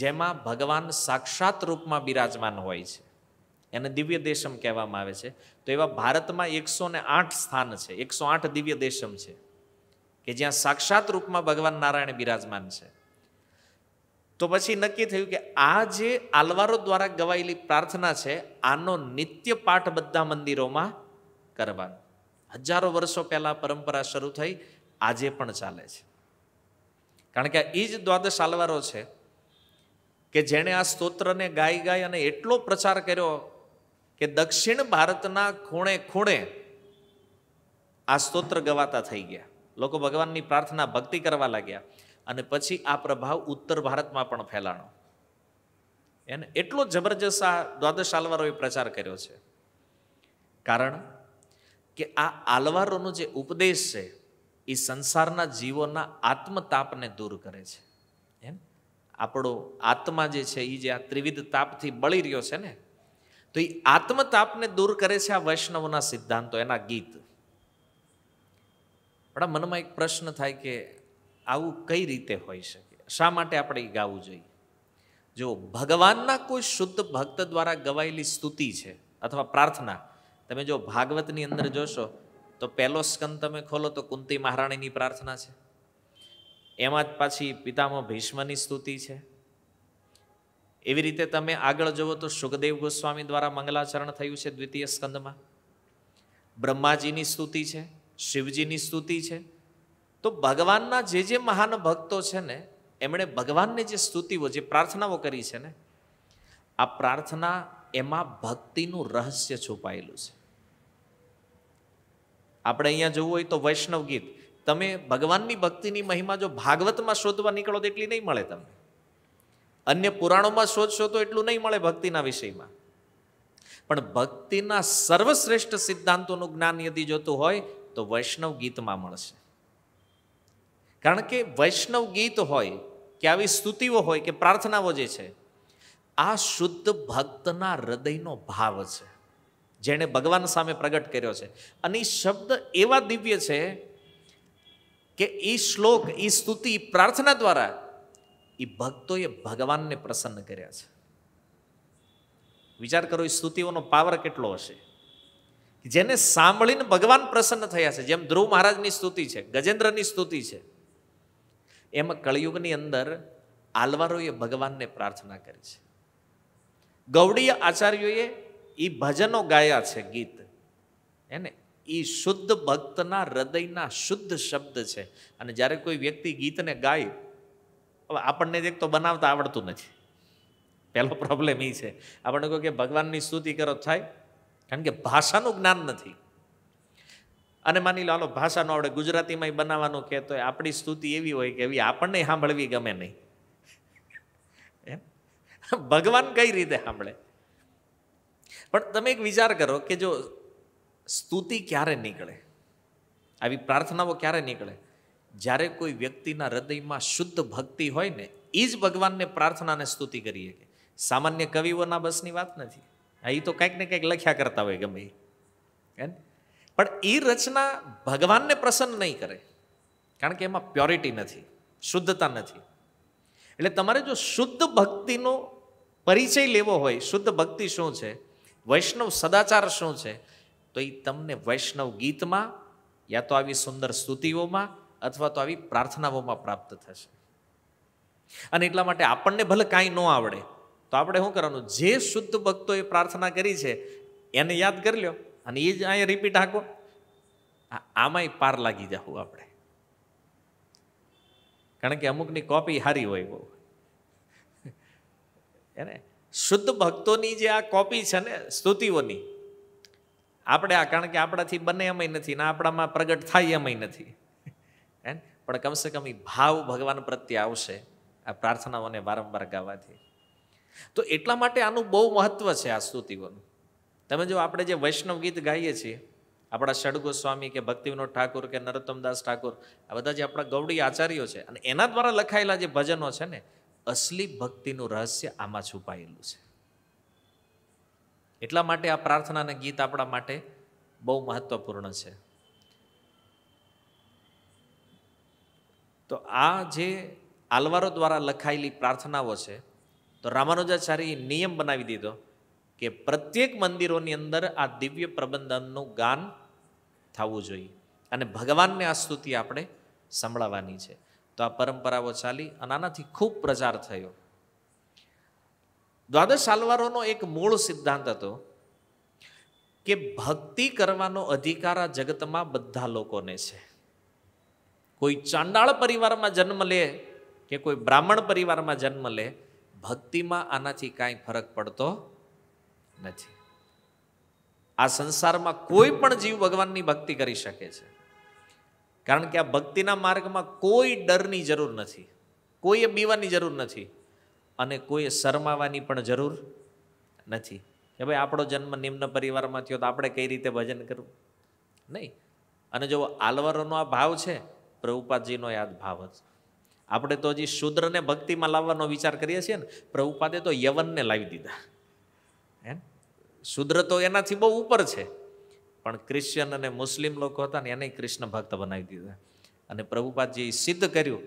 જેમાં ભગવાન સાક્ષાત રૂપમાં બિરાજમાન હોય છે એને દિવ્ય દેશમ કહેવામાં આવે છે તો એવા ભારતમાં એકસો ને આઠ સ્થાન છે એકસો આઠ દિવ્ય દેશમ છે કે જ્યાં સાક્ષાત રૂપમાં ભગવાન નારાયણ બિરાજમાન છે તો પછી નક્કી થયું કે આ જે આલવારો દ્વારા ગવાયેલી પ્રાર્થના છે આનો નિત્ય પાઠ બધા મંદિરોમાં કરવાનો હજારો વર્ષો પહેલાં પરંપરા શરૂ થઈ આજે પણ ચાલે છે કારણ કે એ જ દ્વાદશ આલવારો છે કે જેણે આ સ્તોત્રને ગાઈ ગાઈ અને એટલો પ્રચાર કર્યો કે દક્ષિણ ભારતના ખૂણે ખૂણે આ સ્તોત્ર ગવાતા થઈ ગયા લોકો ભગવાનની પ્રાર્થના ભક્તિ કરવા લાગ્યા અને પછી આ પ્રભાવ ઉત્તર ભારતમાં પણ ફેલાણો એને એટલો જબરજસ્ત આ દ્વાદશ આલવારોએ પ્રચાર કર્યો છે કારણ કે આ આલવારોનો જે ઉપદેશ છે એ સંસારના જીવોના આત્મતાપને દૂર કરે છે એમ આપણો આત્મા જે છે એ જે આ ત્રિવિધ તાપથી બળી રહ્યો છે ને તો એ આત્મતાપને દૂર કરે છે આ વૈષ્ણવના સિદ્ધાંતો એના ગીત પણ મનમાં એક પ્રશ્ન થાય કે આવું કઈ રીતે હોઈ શકે શા માટે આપણે એ ગાવું જોઈએ જો ભગવાનના કોઈ શુદ્ધ ભક્ત દ્વારા ગવાયેલી સ્તુતિ છે અથવા પ્રાર્થના તમે જો ભાગવતની અંદર જોશો તો પહેલો સ્કંદ તમે ખોલો તો કુંતી મહારાણીની પ્રાર્થના છે એમાં જ પાછી પિતામાં ભીષ્મની સ્તુતિ છે એવી રીતે તમે આગળ જુઓ તો સુખદેવ ગોસ્વામી દ્વારા મંગલાચરણ થયું છે દ્વિતીય સ્કંદમાં બ્રહ્માજીની સ્તુતિ છે શિવજીની સ્તુતિ છે તો ભગવાનના જે જે મહાન ભક્તો છે ને એમણે ભગવાનની જે સ્તુતિઓ જે પ્રાર્થનાઓ કરી છે ને આ પ્રાર્થના એમાં ભક્તિનું રહસ્ય છુપાયેલું છે આપણે અહીંયા જોવું હોય તો વૈષ્ણવ ગીત તમે ભગવાનની ભક્તિની મહિમા જો ભાગવતમાં શોધવા નીકળો તો એટલી નહીં મળે તમને અન્ય પુરાણોમાં શોધશો તો એટલું નહીં મળે ભક્તિના વિષયમાં પણ ભક્તિના સર્વશ્રેષ્ઠ સિદ્ધાંતોનું જ્ઞાન યદી જોતું હોય તો વૈષ્ણવ ગીતમાં મળશે કારણ કે વૈષ્ણવ ગીત હોય કે આવી સ્તુતિઓ હોય કે પ્રાર્થનાઓ જે છે આ શુદ્ધ ભક્તના હૃદયનો ભાવ છે જેણે ભગવાન સામે પ્રગટ કર્યો છે અને એ શબ્દ એવા દિવ્ય છે કે એ શ્લોક એ સ્તુતિ પ્રાર્થના દ્વારા એ ભક્તોએ ભગવાનને પ્રસન્ન કર્યા છે વિચાર કરો એ સ્તુતિઓનો પાવર કેટલો હશે જેને સાંભળીને ભગવાન પ્રસન્ન થયા છે જેમ ધ્રુવ મહારાજની સ્તુતિ છે ગજેન્દ્રની સ્તુતિ છે એમ કળિયુગની અંદર આલવારોએ ભગવાનને પ્રાર્થના કરી છે ગૌડીય આચાર્યોએ એ ભજનો ગાયા છે ગીત એને એ શુદ્ધ ભક્તના હૃદયના શુદ્ધ શબ્દ છે અને જ્યારે કોઈ વ્યક્તિ ગીતને ગાય હવે આપણને એક તો બનાવતા આવડતું નથી પહેલો પ્રોબ્લેમ એ છે આપણને કહો કે ભગવાનની સ્તુતિ કરો થાય કારણ કે ભાષાનું જ્ઞાન નથી અને માની લો હાલો ભાષાનો આપણે ગુજરાતીમાં બનાવવાનું કે તો આપણી સ્તુતિ એવી હોય કે એવી આપણને સાંભળવી ગમે નહીં ભગવાન કઈ રીતે સાંભળે પણ તમે એક વિચાર કરો કે જો સ્તુતિ ક્યારે નીકળે આવી પ્રાર્થનાઓ ક્યારે નીકળે જ્યારે કોઈ વ્યક્તિના હૃદયમાં શુદ્ધ ભક્તિ હોય ને એ જ ભગવાનને પ્રાર્થનાને સ્તુતિ કરીએ કે સામાન્ય કવિઓના બસની વાત નથી હા એ તો કંઈક ને કંઈક લખ્યા કરતા હોય ગમે એ પણ એ રચના ભગવાનને પ્રસન્ન નહીં કરે કારણ કે એમાં પ્યોરિટી નથી શુદ્ધતા નથી એટલે તમારે જો શુદ્ધ ભક્તિનો પરિચય લેવો હોય શુદ્ધ ભક્તિ શું છે વૈષ્ણવ સદાચાર શું છે તો એ તમને વૈષ્ણવ ગીતમાં યા તો આવી સુંદર સ્તુતિઓમાં અથવા તો આવી પ્રાર્થનાઓમાં પ્રાપ્ત થશે અને એટલા માટે આપણને ભલે કાંઈ ન આવડે તો આપણે શું કરવાનું જે શુદ્ધ ભક્તોએ પ્રાર્થના કરી છે એને યાદ કરી લો અને એ જ અહીંયા રિપીટ હાકો આમાંય પાર લાગી જાવું આપણે કારણ કે અમુકની કોપી હારી હોય બહુ એને શુદ્ધ ભક્તોની જે આ કોપી છે ને સ્તુતિઓની આપણે આ કારણ કે આપણાથી બને એમય નથી ને આપણામાં પ્રગટ થાય એમય નથી હે પણ કમસે કમ એ ભાવ ભગવાન પ્રત્યે આવશે આ પ્રાર્થનાઓને વારંવાર ગાવાથી તો એટલા માટે આનું બહુ મહત્વ છે આ સ્તુતિઓનું તમે જો આપણે જે વૈષ્ણવ ગીત ગાઈએ છીએ આપણા ષડગો સ્વામી કે ભક્તિવિનોદ ઠાકુર કે નરોત્તમદાસ ઠાકુર આ બધા જે આપણા ગૌડી આચાર્યો છે અને એના દ્વારા લખાયેલા જે ભજનો છે ને અસલી ભક્તિનું રહસ્ય આમાં છુપાયેલું છે એટલા માટે આ પ્રાર્થનાને ગીત આપણા માટે બહુ મહત્વપૂર્ણ છે તો આ જે આલવારો દ્વારા લખાયેલી પ્રાર્થનાઓ છે તો રામાનુજાચાર્ય નિયમ બનાવી દીધો કે પ્રત્યેક મંદિરોની અંદર આ દિવ્ય પ્રબંધનનું ગાન થવું જોઈએ અને ભગવાનને આ સ્તુતિ આપણે સંભળાવવાની છે તો આ પરંપરાઓ ચાલી અને આનાથી ખૂબ પ્રચાર થયો દ્વાદશ સાલવારોનો એક મૂળ સિદ્ધાંત હતો કે ભક્તિ કરવાનો અધિકાર આ જગતમાં બધા લોકોને છે કોઈ ચાંડાળ પરિવારમાં જન્મ લે કે કોઈ બ્રાહ્મણ પરિવારમાં જન્મ લે ભક્તિમાં આનાથી કાંઈ ફરક પડતો નથી આ સંસારમાં કોઈ પણ જીવ ભગવાનની ભક્તિ કરી શકે છે કારણ કે આ ભક્તિના માર્ગમાં કોઈ ડરની જરૂર નથી કોઈએ બીવાની જરૂર નથી અને કોઈએ શરમાવાની પણ જરૂર નથી કે ભાઈ આપણો જન્મ નિમ્ન પરિવારમાં થયો તો આપણે કઈ રીતે ભજન કરવું નહીં અને જો આલવરોનો આ ભાવ છે પ્રભુપાદજીનો યાદ ભાવ જ આપણે તો હજી શુદ્રને ભક્તિમાં લાવવાનો વિચાર કરીએ છીએ ને પ્રભુપાદે તો યવનને લાવી દીધા હે શુદ્ર તો એનાથી બહુ ઉપર છે પણ ક્રિશ્ચન અને મુસ્લિમ લોકો હતા ને એને કૃષ્ણ ભક્ત બનાવી દીધા અને પ્રભુપાદજીએ સિદ્ધ કર્યું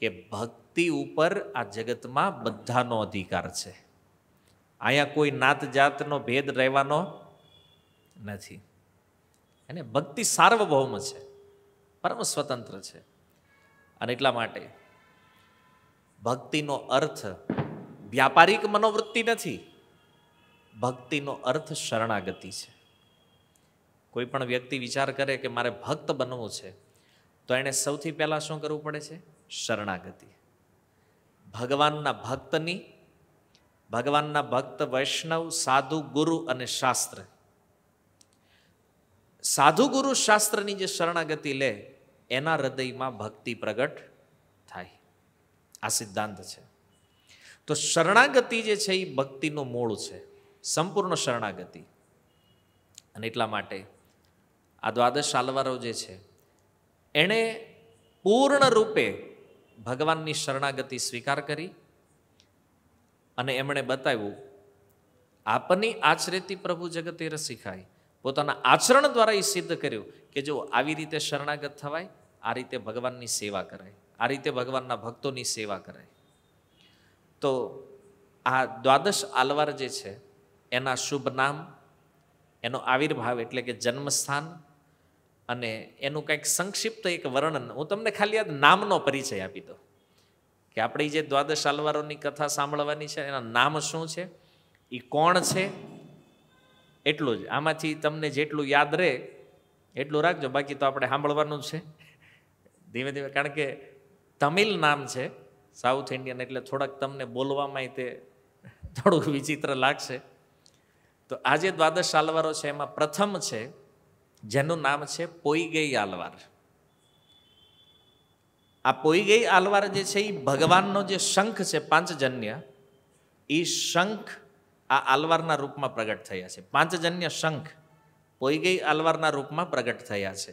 કે ભક્તિ ઉપર આ જગતમાં બધાનો અધિકાર છે અહીંયા કોઈ નાત જાતનો ભેદ રહેવાનો નથી અને ભક્તિ સાર્વભૌમ છે પરમ સ્વતંત્ર છે અને એટલા માટે ભક્તિનો અર્થ વ્યાપારિક મનોવૃત્તિ નથી ભક્તિનો અર્થ શરણાગતિ છે કોઈ પણ વ્યક્તિ વિચાર કરે કે મારે ભક્ત બનવું છે તો એણે સૌથી પહેલાં શું કરવું પડે છે શરણાગતિ ભગવાનના ભક્તની ભગવાનના ભક્ત વૈષ્ણવ સાધુ ગુરુ અને શાસ્ત્ર સાધુ ગુરુ શાસ્ત્રની જે શરણાગતિ લે એના હૃદયમાં ભક્તિ પ્રગટ થાય આ સિદ્ધાંત છે તો શરણાગતિ જે છે એ ભક્તિનું મૂળ છે સંપૂર્ણ શરણાગતિ અને એટલા માટે આ દ્વાદશ આલવારો જે છે એણે પૂર્ણ રૂપે ભગવાનની શરણાગતિ સ્વીકાર કરી અને એમણે બતાવ્યું આપની આચરેતી પ્રભુ જગતે રસિખાય પોતાના આચરણ દ્વારા એ સિદ્ધ કર્યું કે જો આવી રીતે શરણાગત થવાય આ રીતે ભગવાનની સેવા કરાય આ રીતે ભગવાનના ભક્તોની સેવા કરાય તો આ દ્વાદશ આલવાર જે છે એના શુભ નામ એનો આવિર્ભાવ એટલે કે જન્મસ્થાન અને એનું કંઈક સંક્ષિપ્ત એક વર્ણન હું તમને ખાલી આ નામનો પરિચય આપી દઉં કે આપણી જે દ્વાદશ સાલવારોની કથા સાંભળવાની છે એના નામ શું છે એ કોણ છે એટલું જ આમાંથી તમને જેટલું યાદ રહે એટલું રાખજો બાકી તો આપણે સાંભળવાનું છે ધીમે ધીમે કારણ કે તમિલ નામ છે સાઉથ ઇન્ડિયન એટલે થોડાક તમને બોલવામાં તે થોડુંક વિચિત્ર લાગશે તો આ જે દ્વાદશ સાલવારો છે એમાં પ્રથમ છે જેનું નામ છે પોઈગઈ આલવાર આ પોઈગઈ આલવાર જે છે એ ભગવાનનો જે શંખ છે પાંચજન્ય એ શંખ આ આલવારના રૂપમાં પ્રગટ થયા છે પાંચજન્ય શંખ પોઈગઈ આલવારના રૂપમાં પ્રગટ થયા છે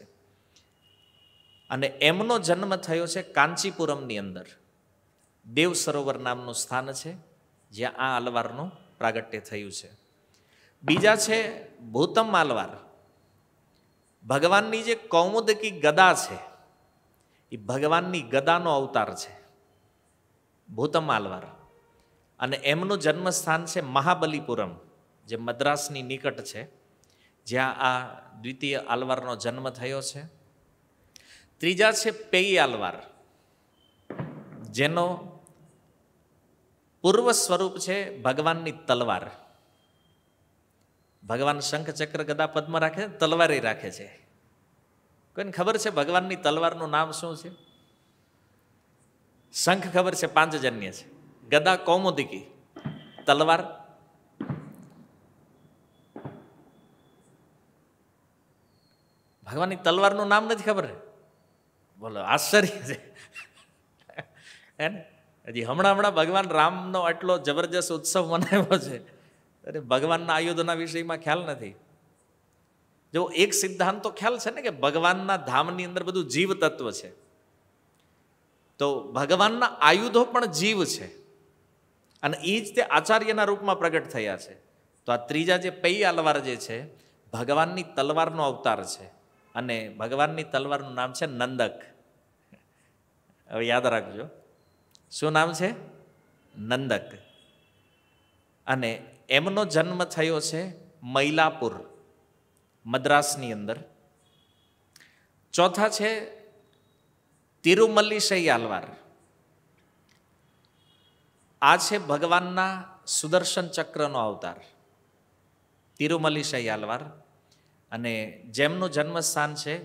અને એમનો જન્મ થયો છે કાંચીપુરમની અંદર દેવ સરોવર નામનું સ્થાન છે જ્યાં આ આલવારનું પ્રાગટ્ય થયું છે બીજા છે ભૂતમ આલવાર ભગવાનની જે કૌમુદકી ગદા છે એ ભગવાનની ગદાનો અવતાર છે ભૂતમાલવાર અને એમનું જન્મસ્થાન છે મહાબલીપુરમ જે મદ્રાસની નિકટ છે જ્યાં આ દ્વિતીય આલવારનો જન્મ થયો છે ત્રીજા છે પેઈ આલવાર જેનો પૂર્વ સ્વરૂપ છે ભગવાનની તલવાર ભગવાન શંખ ચક્ર ગદા પદ્મ રાખે તલવાર એ રાખે છે કોઈને ખબર છે ભગવાનની તલવારનું નામ શું છે શંખ ખબર છે પાંચજન્ય છે ગદા કૌમુદિકી તલવાર ભગવાનની તલવારનું નામ નથી ખબર બોલો આશ્ચર્ય છે હે ને હજી હમણાં હમણાં ભગવાન રામનો આટલો જબરજસ્ત ઉત્સવ મનાવ્યો છે અરે ભગવાનના આયુધના વિષયમાં ખ્યાલ નથી જો એક સિદ્ધાંત તો ખ્યાલ છે ને કે ભગવાનના ધામની અંદર બધું જીવ તત્વ છે તો ભગવાનના આયુધો પણ જીવ છે અને એ જ તે આચાર્યના રૂપમાં પ્રગટ થયા છે તો આ ત્રીજા જે પૈ અલવાર જે છે ભગવાનની તલવારનો અવતાર છે અને ભગવાનની તલવારનું નામ છે નંદક હવે યાદ રાખજો શું નામ છે નંદક અને એમનો જન્મ થયો છે મૈલાપુર મદ્રાસની અંદર ચોથા છે તિરુમલ્લી આલવાર આ છે ભગવાનના સુદર્શન ચક્રનો અવતાર તિરુમલ્લી આલવાર અને જેમનું જન્મસ્થાન છે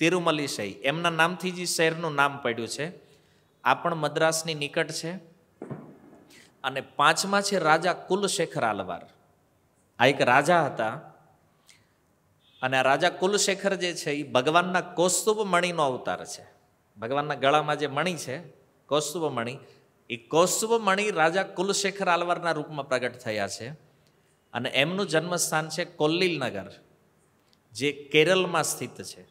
તિરુમલ્લી એમના નામથી જ શહેરનું નામ પડ્યું છે આ પણ મદ્રાસની નિકટ છે અને પાંચમા છે રાજા કુલશેખર આલવાર આ એક રાજા હતા અને આ રાજા કુલશેખર જે છે એ ભગવાનના કૌસ્તુભ મણીનો અવતાર છે ભગવાનના ગળામાં જે મણી છે કૌસ્તુભ મણી એ કૌસ્તુભ મણી રાજા કુલશેખર આલવારના રૂપમાં પ્રગટ થયા છે અને એમનું જન્મસ્થાન છે કોલ્લીલનગર જે કેરલમાં સ્થિત છે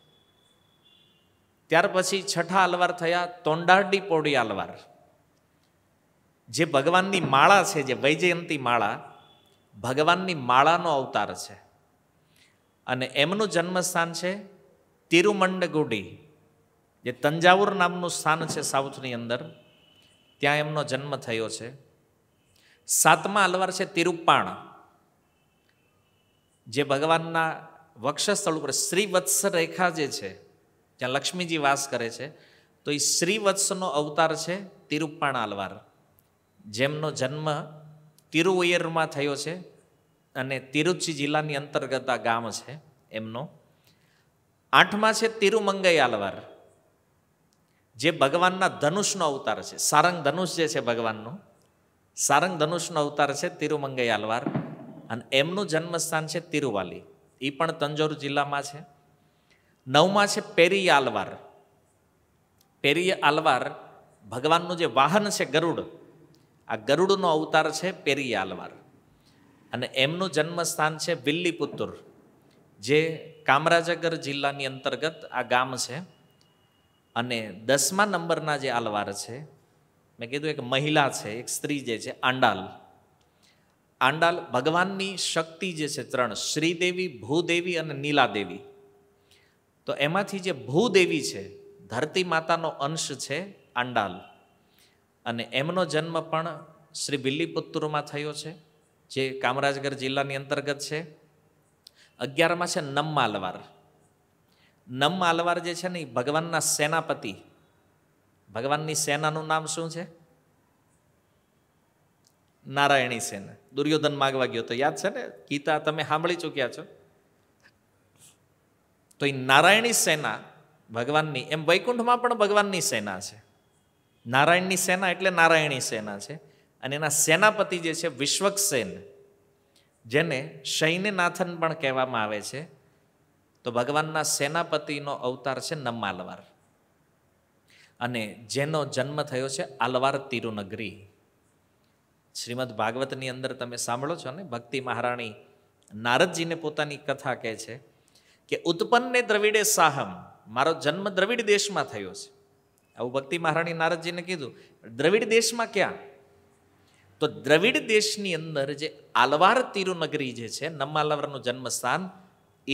ત્યાર પછી છઠ્ઠા આલવાર થયા તોંડારડી પોડી આલવાર જે ભગવાનની માળા છે જે વૈજયંતી માળા ભગવાનની માળાનો અવતાર છે અને એમનું જન્મસ્થાન છે તિરુમંડગુડી જે તંજાવુર નામનું સ્થાન છે સાઉથની અંદર ત્યાં એમનો જન્મ થયો છે સાતમા અલવાર છે તિરુપ્પાણ જે ભગવાનના વક્ષસ્થળ ઉપર શ્રીવત્સ રેખા જે છે જ્યાં લક્ષ્મીજી વાસ કરે છે તો એ શ્રીવત્સનો અવતાર છે તિરુપ્પાણ અલવાર જેમનો જન્મ તિરુવયરમાં થયો છે અને તિરુચી જિલ્લાની અંતર્ગત આ ગામ છે એમનો આઠમાં છે તિરુમંગઈ આલવાર જે ભગવાનના ધનુષનો અવતાર છે સારંગ ધનુષ જે છે ભગવાનનો સારંગ ધનુષનો અવતાર છે તિરુમંગઈ આલવાર અને એમનું જન્મસ્થાન છે તિરુવાલી એ પણ તંજોર જિલ્લામાં છે નવમાં છે પેરી આલવાર પેરી આલવાર ભગવાનનું જે વાહન છે ગરુડ આ ગરુડનો અવતાર છે આલવાર અને એમનું જન્મસ્થાન છે વિલ્લીપુત્તુર જે કામરાજનગર જિલ્લાની અંતર્ગત આ ગામ છે અને દસમા નંબરના જે આલવાર છે મેં કીધું એક મહિલા છે એક સ્ત્રી જે છે આંડાલ આંડાલ ભગવાનની શક્તિ જે છે ત્રણ શ્રીદેવી ભૂદેવી અને નીલાદેવી તો એમાંથી જે ભૂદેવી છે ધરતી માતાનો અંશ છે આંડાલ અને એમનો જન્મ પણ શ્રી બિલ્લીપુત્તુરમાં થયો છે જે કામરાજગર જિલ્લાની અંતર્ગત છે અગિયારમાં છે નમ આલવાર નમ આલવાર જે છે ને ભગવાનના સેનાપતિ ભગવાનની સેનાનું નામ શું છે નારાયણી સેના દુર્યોધન માગવા ગયો તો યાદ છે ને ગીતા તમે સાંભળી ચૂક્યા છો તો એ નારાયણી સેના ભગવાનની એમ વૈકુંઠમાં પણ ભગવાનની સેના છે નારાયણની સેના એટલે નારાયણી સેના છે અને એના સેનાપતિ જે છે વિશ્વકસેન જેને શૈન્યનાથન પણ કહેવામાં આવે છે તો ભગવાનના સેનાપતિનો અવતાર છે નમ્માલવાર અને જેનો જન્મ થયો છે આલવાર તિરુનગરી શ્રીમદ ભાગવતની અંદર તમે સાંભળો છો ને ભક્તિ મહારાણી નારદજીને પોતાની કથા કહે છે કે ઉત્પન્ને દ્રવિડે સાહમ મારો જન્મ દ્રવિડ દેશમાં થયો છે આવું ભક્તિ મહારાણી નારદજીને કીધું દ્રવિડ દેશમાં ક્યાં તો દ્રવિડ દેશની અંદર જે આલવાર તિરુનગરી જે છે નમ્માલવરનું જન્મસ્થાન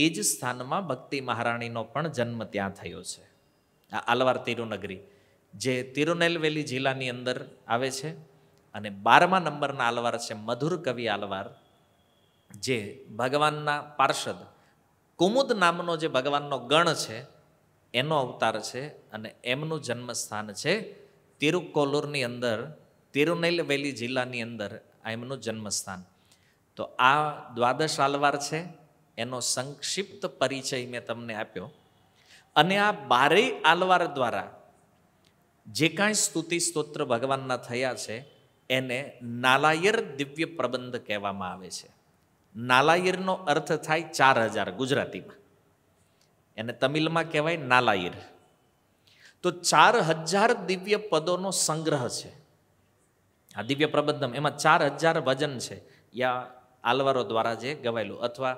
એ જ સ્થાનમાં ભક્તિ મહારાણીનો પણ જન્મ ત્યાં થયો છે આ આલવાર તિરુનગરી જે તિરુનેલવેલી જિલ્લાની અંદર આવે છે અને બારમા નંબરના આલવાર છે મધુર કવિ આલવાર જે ભગવાનના પાર્ષદ કુમુદ નામનો જે ભગવાનનો ગણ છે એનો અવતાર છે અને એમનું જન્મસ્થાન છે તિરુકોલુરની અંદર તિરુનેલવેલી જિલ્લાની અંદર આ એમનું જન્મસ્થાન તો આ દ્વાદશ આલવાર છે એનો સંક્ષિપ્ત પરિચય મેં તમને આપ્યો અને આ બારેય આલવાર દ્વારા જે કાંઈ સ્તુતિ સ્તોત્ર ભગવાનના થયા છે એને નાલાયર દિવ્ય પ્રબંધ કહેવામાં આવે છે નાલાયરનો અર્થ થાય ચાર હજાર ગુજરાતીમાં એને તમિલમાં કહેવાય નાલાયર તો ચાર હજાર દિવ્ય પદોનો સંગ્રહ છે આ દિવ્ય પ્રબંધમ એમાં ચાર હજાર ભજન છે યા આલવારો દ્વારા જે ગવાયેલું અથવા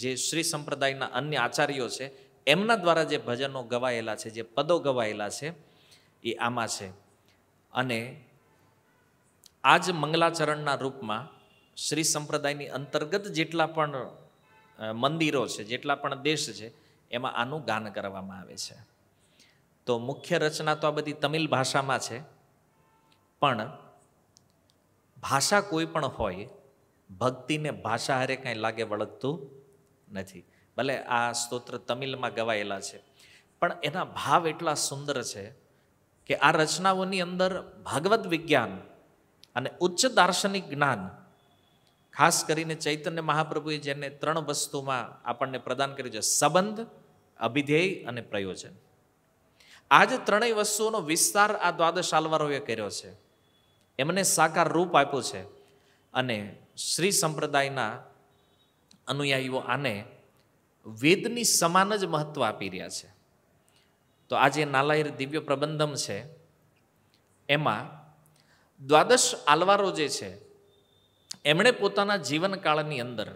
જે શ્રી સંપ્રદાયના અન્ય આચાર્યો છે એમના દ્વારા જે ભજનો ગવાયેલા છે જે પદો ગવાયેલા છે એ આમાં છે અને આ જ મંગલાચરણના રૂપમાં શ્રી સંપ્રદાયની અંતર્ગત જેટલા પણ મંદિરો છે જેટલા પણ દેશ છે એમાં આનું ગાન કરવામાં આવે છે તો મુખ્ય રચના તો આ બધી તમિલ ભાષામાં છે પણ ભાષા કોઈ પણ હોય ભક્તિને ભાષા હારે કાંઈ લાગે વળગતું નથી ભલે આ સ્તોત્ર તમિલમાં ગવાયેલા છે પણ એના ભાવ એટલા સુંદર છે કે આ રચનાઓની અંદર ભાગવત વિજ્ઞાન અને ઉચ્ચ દાર્શનિક જ્ઞાન ખાસ કરીને ચૈતન્ય મહાપ્રભુએ જેને ત્રણ વસ્તુમાં આપણને પ્રદાન કર્યું છે સંબંધ અભિધ્યેય અને પ્રયોજન આ જ ત્રણેય વસ્તુઓનો વિસ્તાર આ દ્વાદશ આલવારોએ કર્યો છે એમને સાકાર રૂપ આપ્યું છે અને શ્રી સંપ્રદાયના અનુયાયીઓ આને વેદની સમાન જ મહત્વ આપી રહ્યા છે તો આ જે નાલાયર દિવ્ય પ્રબંધમ છે એમાં દ્વાદશ આલવારો જે છે એમણે પોતાના જીવનકાળની અંદર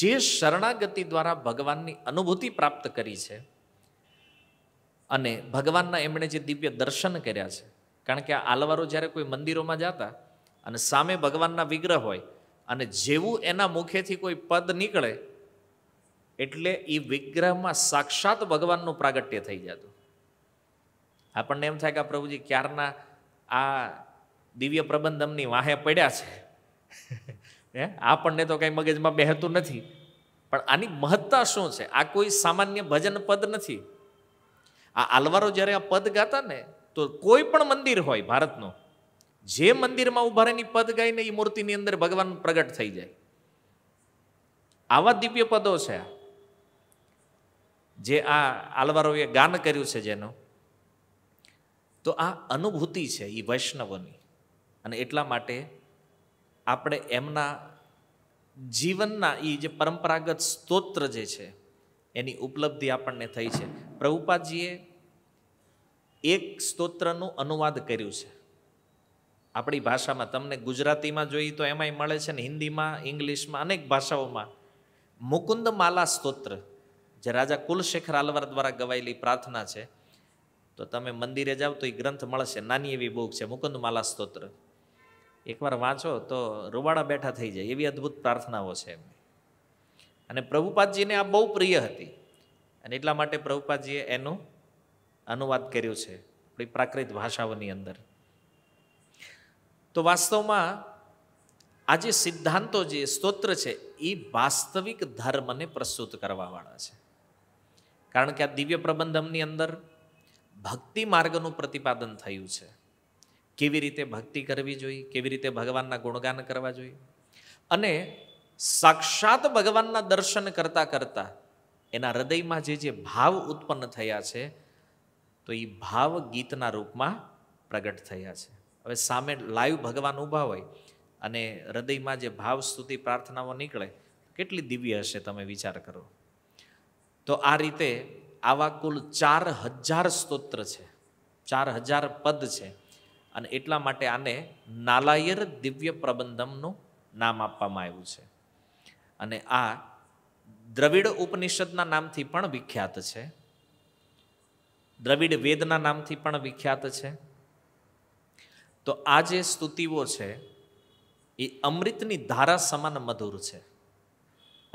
જે શરણાગતિ દ્વારા ભગવાનની અનુભૂતિ પ્રાપ્ત કરી છે અને ભગવાનના એમણે જે દિવ્ય દર્શન કર્યા છે કારણ કે આ આલવારો જ્યારે કોઈ મંદિરોમાં જતા અને સામે ભગવાનના વિગ્રહ હોય અને જેવું એના મુખેથી કોઈ પદ નીકળે એટલે એ વિગ્રહમાં સાક્ષાત ભગવાનનું પ્રાગટ્ય થઈ જતું આપણને એમ થાય કે પ્રભુજી ક્યારના આ દિવ્ય પ્રબંધમની વાહે પડ્યા છે હે આપણને તો કંઈ મગજમાં બેહતું નથી પણ આની મહત્તા શું છે આ કોઈ સામાન્ય ભજન પદ નથી આ આલવારો જ્યારે આ પદ ગાતા ને તો કોઈ પણ મંદિર હોય ભારતનો જે મંદિરમાં ઉભા રહીને પદ ગાઈને એ મૂર્તિની અંદર ભગવાન પ્રગટ થઈ જાય આવા દિવ્ય પદો છે જે આ આલવારોએ ગાન કર્યું છે જેનું તો આ અનુભૂતિ છે એ વૈષ્ણવોની અને એટલા માટે આપણે એમના જીવનના એ જે પરંપરાગત સ્તોત્ર જે છે એની ઉપલબ્ધિ આપણને થઈ છે પ્રભુપાદજીએ એક સ્તોત્રનું અનુવાદ કર્યું છે આપણી ભાષામાં તમને ગુજરાતીમાં જોઈએ તો એમાંય મળે છે ને હિન્દીમાં ઇંગ્લિશમાં અનેક ભાષાઓમાં મુકુંદ માલા સ્તોત્ર જે રાજા કુલશેખર આલવાર દ્વારા ગવાયેલી પ્રાર્થના છે તો તમે મંદિરે જાઓ તો એ ગ્રંથ મળશે નાની એવી બુક છે મુકુંદમાલા સ્તોત્ર એકવાર વાંચો તો રૂવાડા બેઠા થઈ જાય એવી અદ્ભુત પ્રાર્થનાઓ છે એમની અને પ્રભુપાદજીને આ બહુ પ્રિય હતી અને એટલા માટે પ્રભુપાદજીએ એનું અનુવાદ કર્યો છે આપણી પ્રાકૃત ભાષાઓની અંદર તો વાસ્તવમાં આ જે સિદ્ધાંતો જે સ્તોત્ર છે એ વાસ્તવિક ધર્મને પ્રસ્તુત કરવાવાળા છે કારણ કે આ દિવ્ય પ્રબંધમની અંદર ભક્તિ માર્ગનું પ્રતિપાદન થયું છે કેવી રીતે ભક્તિ કરવી જોઈએ કેવી રીતે ભગવાનના ગુણગાન કરવા જોઈએ અને સાક્ષાત ભગવાનના દર્શન કરતાં કરતાં એના હૃદયમાં જે જે ભાવ ઉત્પન્ન થયા છે તો એ ભાવ ગીતના રૂપમાં પ્રગટ થયા છે હવે સામે લાઈવ ભગવાન ઊભા હોય અને હૃદયમાં જે ભાવ સ્તુતિ પ્રાર્થનાઓ નીકળે કેટલી દિવ્ય હશે તમે વિચાર કરો તો આ રીતે આવા કુલ ચાર હજાર સ્તોત્ર છે ચાર હજાર પદ છે અને એટલા માટે આને નાલાયર દિવ્ય પ્રબંધમનું નામ આપવામાં આવ્યું છે અને આ દ્રવિડ ઉપનિષદના નામથી પણ વિખ્યાત છે દ્રવિડ વેદના નામથી પણ વિખ્યાત છે તો આ જે સ્તુતિઓ છે એ અમૃતની ધારા સમાન મધુર છે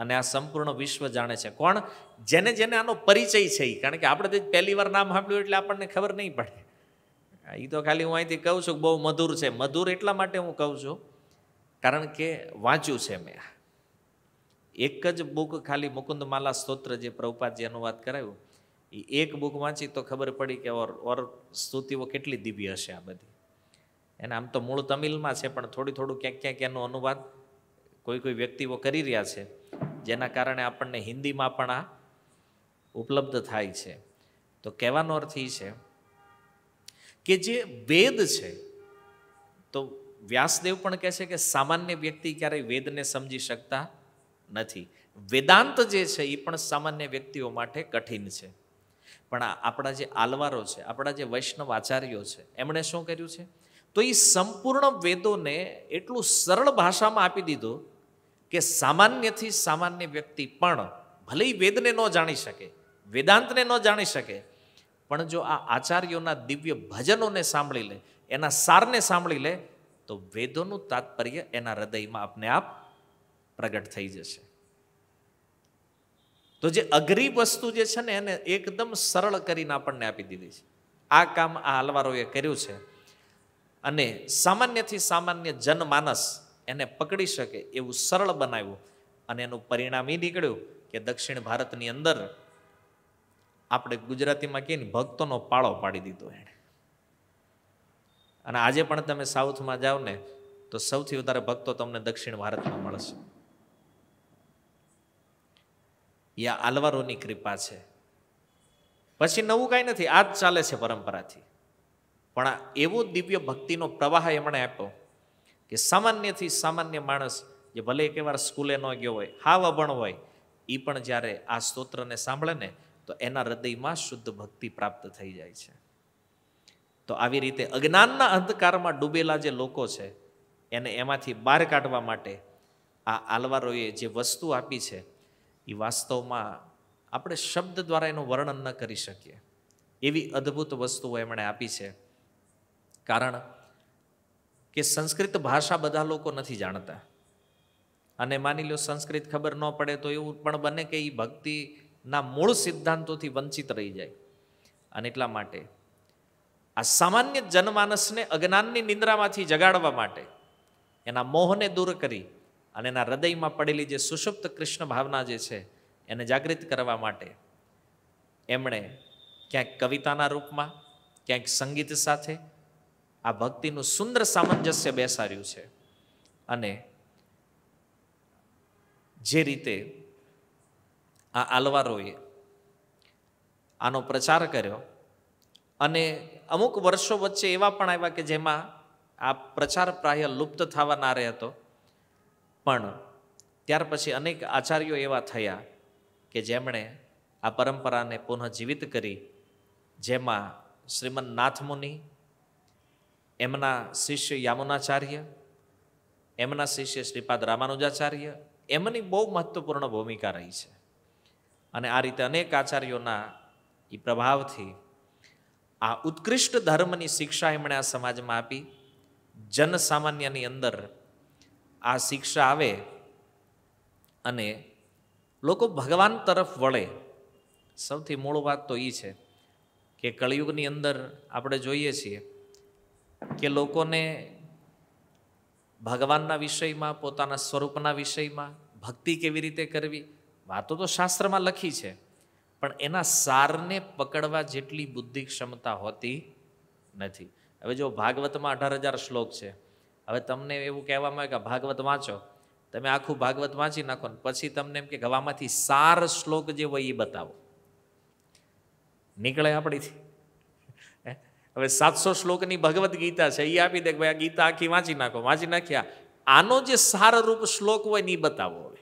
અને આ સંપૂર્ણ વિશ્વ જાણે છે કોણ જેને જેને આનો પરિચય છે કારણ કે આપણે પહેલી વાર નામ સાંભળ્યું એટલે આપણને ખબર નહીં પડે એ તો ખાલી હું અહીંથી કહું છું બહુ મધુર છે મધુર એટલા માટે હું કહું છું કારણ કે વાંચ્યું છે મેં એક જ બુક ખાલી મુકુંદમાલા સ્તોત્ર જે પ્રભુપાદજી અનુવાદ કરાવ્યું એ એક બુક વાંચી તો ખબર પડી કે ઓર ઓર સ્તુતિઓ કેટલી દિવ્ય હશે આ બધી એને આમ તો મૂળ તમિલમાં છે પણ થોડું થોડું ક્યાંક ક્યાંક એનો અનુવાદ કોઈ કોઈ વ્યક્તિઓ કરી રહ્યા છે જેના કારણે આપણને હિન્દીમાં પણ આ ઉપલબ્ધ થાય છે તો કહેવાનો અર્થ એ છે કે જે વેદ છે તો વ્યાસદેવ પણ કહે છે કે સામાન્ય વ્યક્તિ ક્યારેય વેદને સમજી શકતા નથી વેદાંત જે છે એ પણ સામાન્ય વ્યક્તિઓ માટે કઠિન છે પણ આપણા જે આલવારો છે આપણા જે વૈષ્ણવ આચાર્યો છે એમણે શું કર્યું છે તો એ સંપૂર્ણ વેદોને એટલું સરળ ભાષામાં આપી દીધું કે સામાન્યથી સામાન્ય વ્યક્તિ પણ ભલે વેદને ન જાણી શકે વેદાંતને ન જાણી શકે પણ જો આ આચાર્યોના દિવ્ય ભજનોને સાંભળી લે એના સારને સાંભળી લે તો વેદોનું તાત્પર્ય એના હૃદયમાં આપને આપ પ્રગટ થઈ જશે તો જે અઘરી વસ્તુ જે છે ને એને એકદમ સરળ કરીને આપણને આપી દીધી છે આ કામ આ હલવારોએ કર્યું છે અને સામાન્યથી સામાન્ય જનમાનસ એને પકડી શકે એવું સરળ બનાવ્યું અને એનું પરિણામ એ નીકળ્યું કે દક્ષિણ ભારતની અંદર આપણે ગુજરાતીમાં કહીએ ને ભક્તોનો પાળો પાડી દીધો એણે અને આજે પણ તમે સાઉથમાં જાઓ ને તો સૌથી વધારે ભક્તો તમને દક્ષિણ ભારતમાં મળશે યા આલવારોની કૃપા છે પછી નવું કાંઈ નથી આ જ ચાલે છે પરંપરાથી પણ આ એવો દિવ્ય ભક્તિનો પ્રવાહ એમણે આપ્યો કે સામાન્યથી સામાન્ય માણસ જે ભલે એક વાર સ્કૂલે ન ગયો હોય હાવ અભણ હોય એ પણ જ્યારે આ સ્તોત્રને સાંભળે ને તો એના હૃદયમાં શુદ્ધ ભક્તિ પ્રાપ્ત થઈ જાય છે તો આવી રીતે અજ્ઞાનના અંધકારમાં ડૂબેલા જે લોકો છે એને એમાંથી બહાર કાઢવા માટે આ આલવારોએ જે વસ્તુ આપી છે એ વાસ્તવમાં આપણે શબ્દ દ્વારા એનું વર્ણન ન કરી શકીએ એવી અદ્ભુત વસ્તુઓ એમણે આપી છે કારણ કે સંસ્કૃત ભાષા બધા લોકો નથી જાણતા અને માની લો સંસ્કૃત ખબર ન પડે તો એવું પણ બને કે એ ભક્તિ ના મૂળ સિદ્ધાંતોથી વંચિત રહી જાય અને એટલા માટે આ સામાન્ય જનમાનસને અજ્ઞાનની નિંદ્રામાંથી જગાડવા માટે એના મોહને દૂર કરી અને એના હૃદયમાં પડેલી જે સુષુપ્ત કૃષ્ણ ભાવના જે છે એને જાગૃત કરવા માટે એમણે ક્યાંક કવિતાના રૂપમાં ક્યાંક સંગીત સાથે આ ભક્તિનું સુંદર સામંજસ્ય બેસાડ્યું છે અને જે રીતે આ આલવારોએ આનો પ્રચાર કર્યો અને અમુક વર્ષો વચ્ચે એવા પણ આવ્યા કે જેમાં આ પ્રચાર પ્રાય લુપ્ત થવા હતો પણ ત્યાર પછી અનેક આચાર્યો એવા થયા કે જેમણે આ પરંપરાને પુનઃ જીવિત કરી જેમાં શ્રીમદ નાથમુનિ એમના શિષ્ય યામુનાચાર્ય એમના શિષ્ય શ્રીપાદ રામાનુજાચાર્ય એમની બહુ મહત્વપૂર્ણ ભૂમિકા રહી છે અને આ રીતે અનેક આચાર્યોના એ પ્રભાવથી આ ઉત્કૃષ્ટ ધર્મની શિક્ષા એમણે આ સમાજમાં આપી જનસામાન્યની અંદર આ શિક્ષા આવે અને લોકો ભગવાન તરફ વળે સૌથી મૂળ વાત તો એ છે કે કળિયુગની અંદર આપણે જોઈએ છીએ કે લોકોને ભગવાનના વિષયમાં પોતાના સ્વરૂપના વિષયમાં ભક્તિ કેવી રીતે કરવી વાતો તો શાસ્ત્રમાં લખી છે પણ એના સારને પકડવા જેટલી બુદ્ધિ ક્ષમતા હોતી નથી હવે જો ભાગવતમાં અઢાર હજાર શ્લોક છે હવે તમને એવું કહેવામાં આવે કે ભાગવત વાંચો તમે આખું ભાગવત વાંચી નાખો ને પછી તમને એમ કે ગવામાંથી સાર શ્લોક જે હોય એ બતાવો નીકળે આપણીથી હવે સાતસો શ્લોકની ભગવદ્ ગીતા છે એ આપી દે કે ભાઈ આ ગીતા આખી વાંચી નાખો વાંચી નાખ્યા આનો જે સાર રૂપ શ્લોક હોય ને એ બતાવો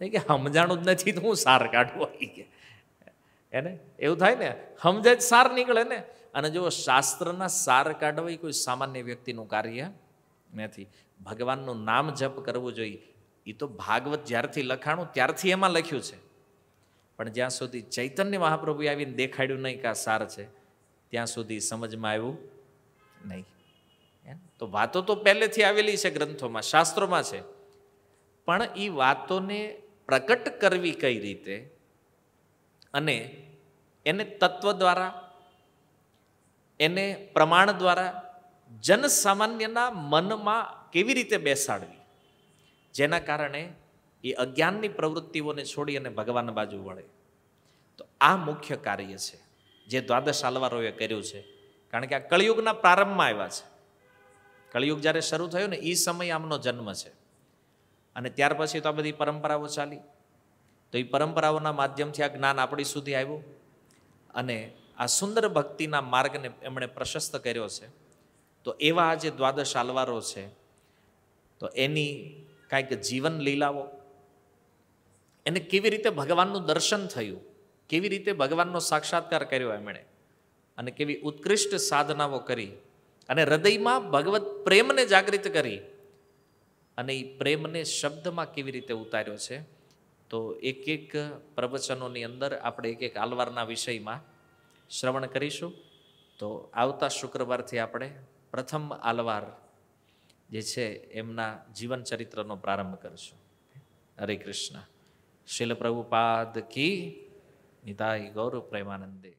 નહીં કે સમજાણું જ નથી તો હું સાર કાઢું આવી ગયા એને એવું થાય ને સમજે જ સાર નીકળે ને અને જો શાસ્ત્રના સાર કાઢવા એ કોઈ સામાન્ય વ્યક્તિનું કાર્ય નથી ભગવાનનું નામ જપ કરવું જોઈએ એ તો ભાગવત જ્યારથી લખાણું ત્યારથી એમાં લખ્યું છે પણ જ્યાં સુધી ચૈતન્ય મહાપ્રભુ આવીને દેખાડ્યું નહીં કે આ સાર છે ત્યાં સુધી સમજમાં આવ્યું નહીં તો વાતો તો પહેલેથી આવેલી છે ગ્રંથોમાં શાસ્ત્રોમાં છે પણ એ વાતોને પ્રગટ કરવી કઈ રીતે અને એને તત્વ દ્વારા એને પ્રમાણ દ્વારા જનસામાન્યના મનમાં કેવી રીતે બેસાડવી જેના કારણે એ અજ્ઞાનની પ્રવૃત્તિઓને છોડી અને ભગવાન બાજુ વળે તો આ મુખ્ય કાર્ય છે જે દ્વાદશ આલવારોએ કર્યું છે કારણ કે આ કળિયુગના પ્રારંભમાં આવ્યા છે કળિયુગ જ્યારે શરૂ થયું ને એ સમય આમનો જન્મ છે અને ત્યાર પછી તો આ બધી પરંપરાઓ ચાલી તો એ પરંપરાઓના માધ્યમથી આ જ્ઞાન આપણી સુધી આવ્યું અને આ સુંદર ભક્તિના માર્ગને એમણે પ્રશસ્ત કર્યો છે તો એવા આ જે દ્વાદશ આલવારો છે તો એની કાંઈક જીવન લીલાઓ એને કેવી રીતે ભગવાનનું દર્શન થયું કેવી રીતે ભગવાનનો સાક્ષાત્કાર કર્યો એમણે અને કેવી ઉત્કૃષ્ટ સાધનાઓ કરી અને હૃદયમાં ભગવત પ્રેમને જાગૃત કરી અને એ પ્રેમને શબ્દમાં કેવી રીતે ઉતાર્યો છે તો એક એક પ્રવચનોની અંદર આપણે એક એક આલવારના વિષયમાં શ્રવણ કરીશું તો આવતા શુક્રવારથી આપણે પ્રથમ આલવાર જે છે એમના જીવન ચરિત્રનો પ્રારંભ કરશું હરે કૃષ્ણ શિલ પ્રભુપાદ કી નિતાય ગૌરવ પ્રેમાનંદે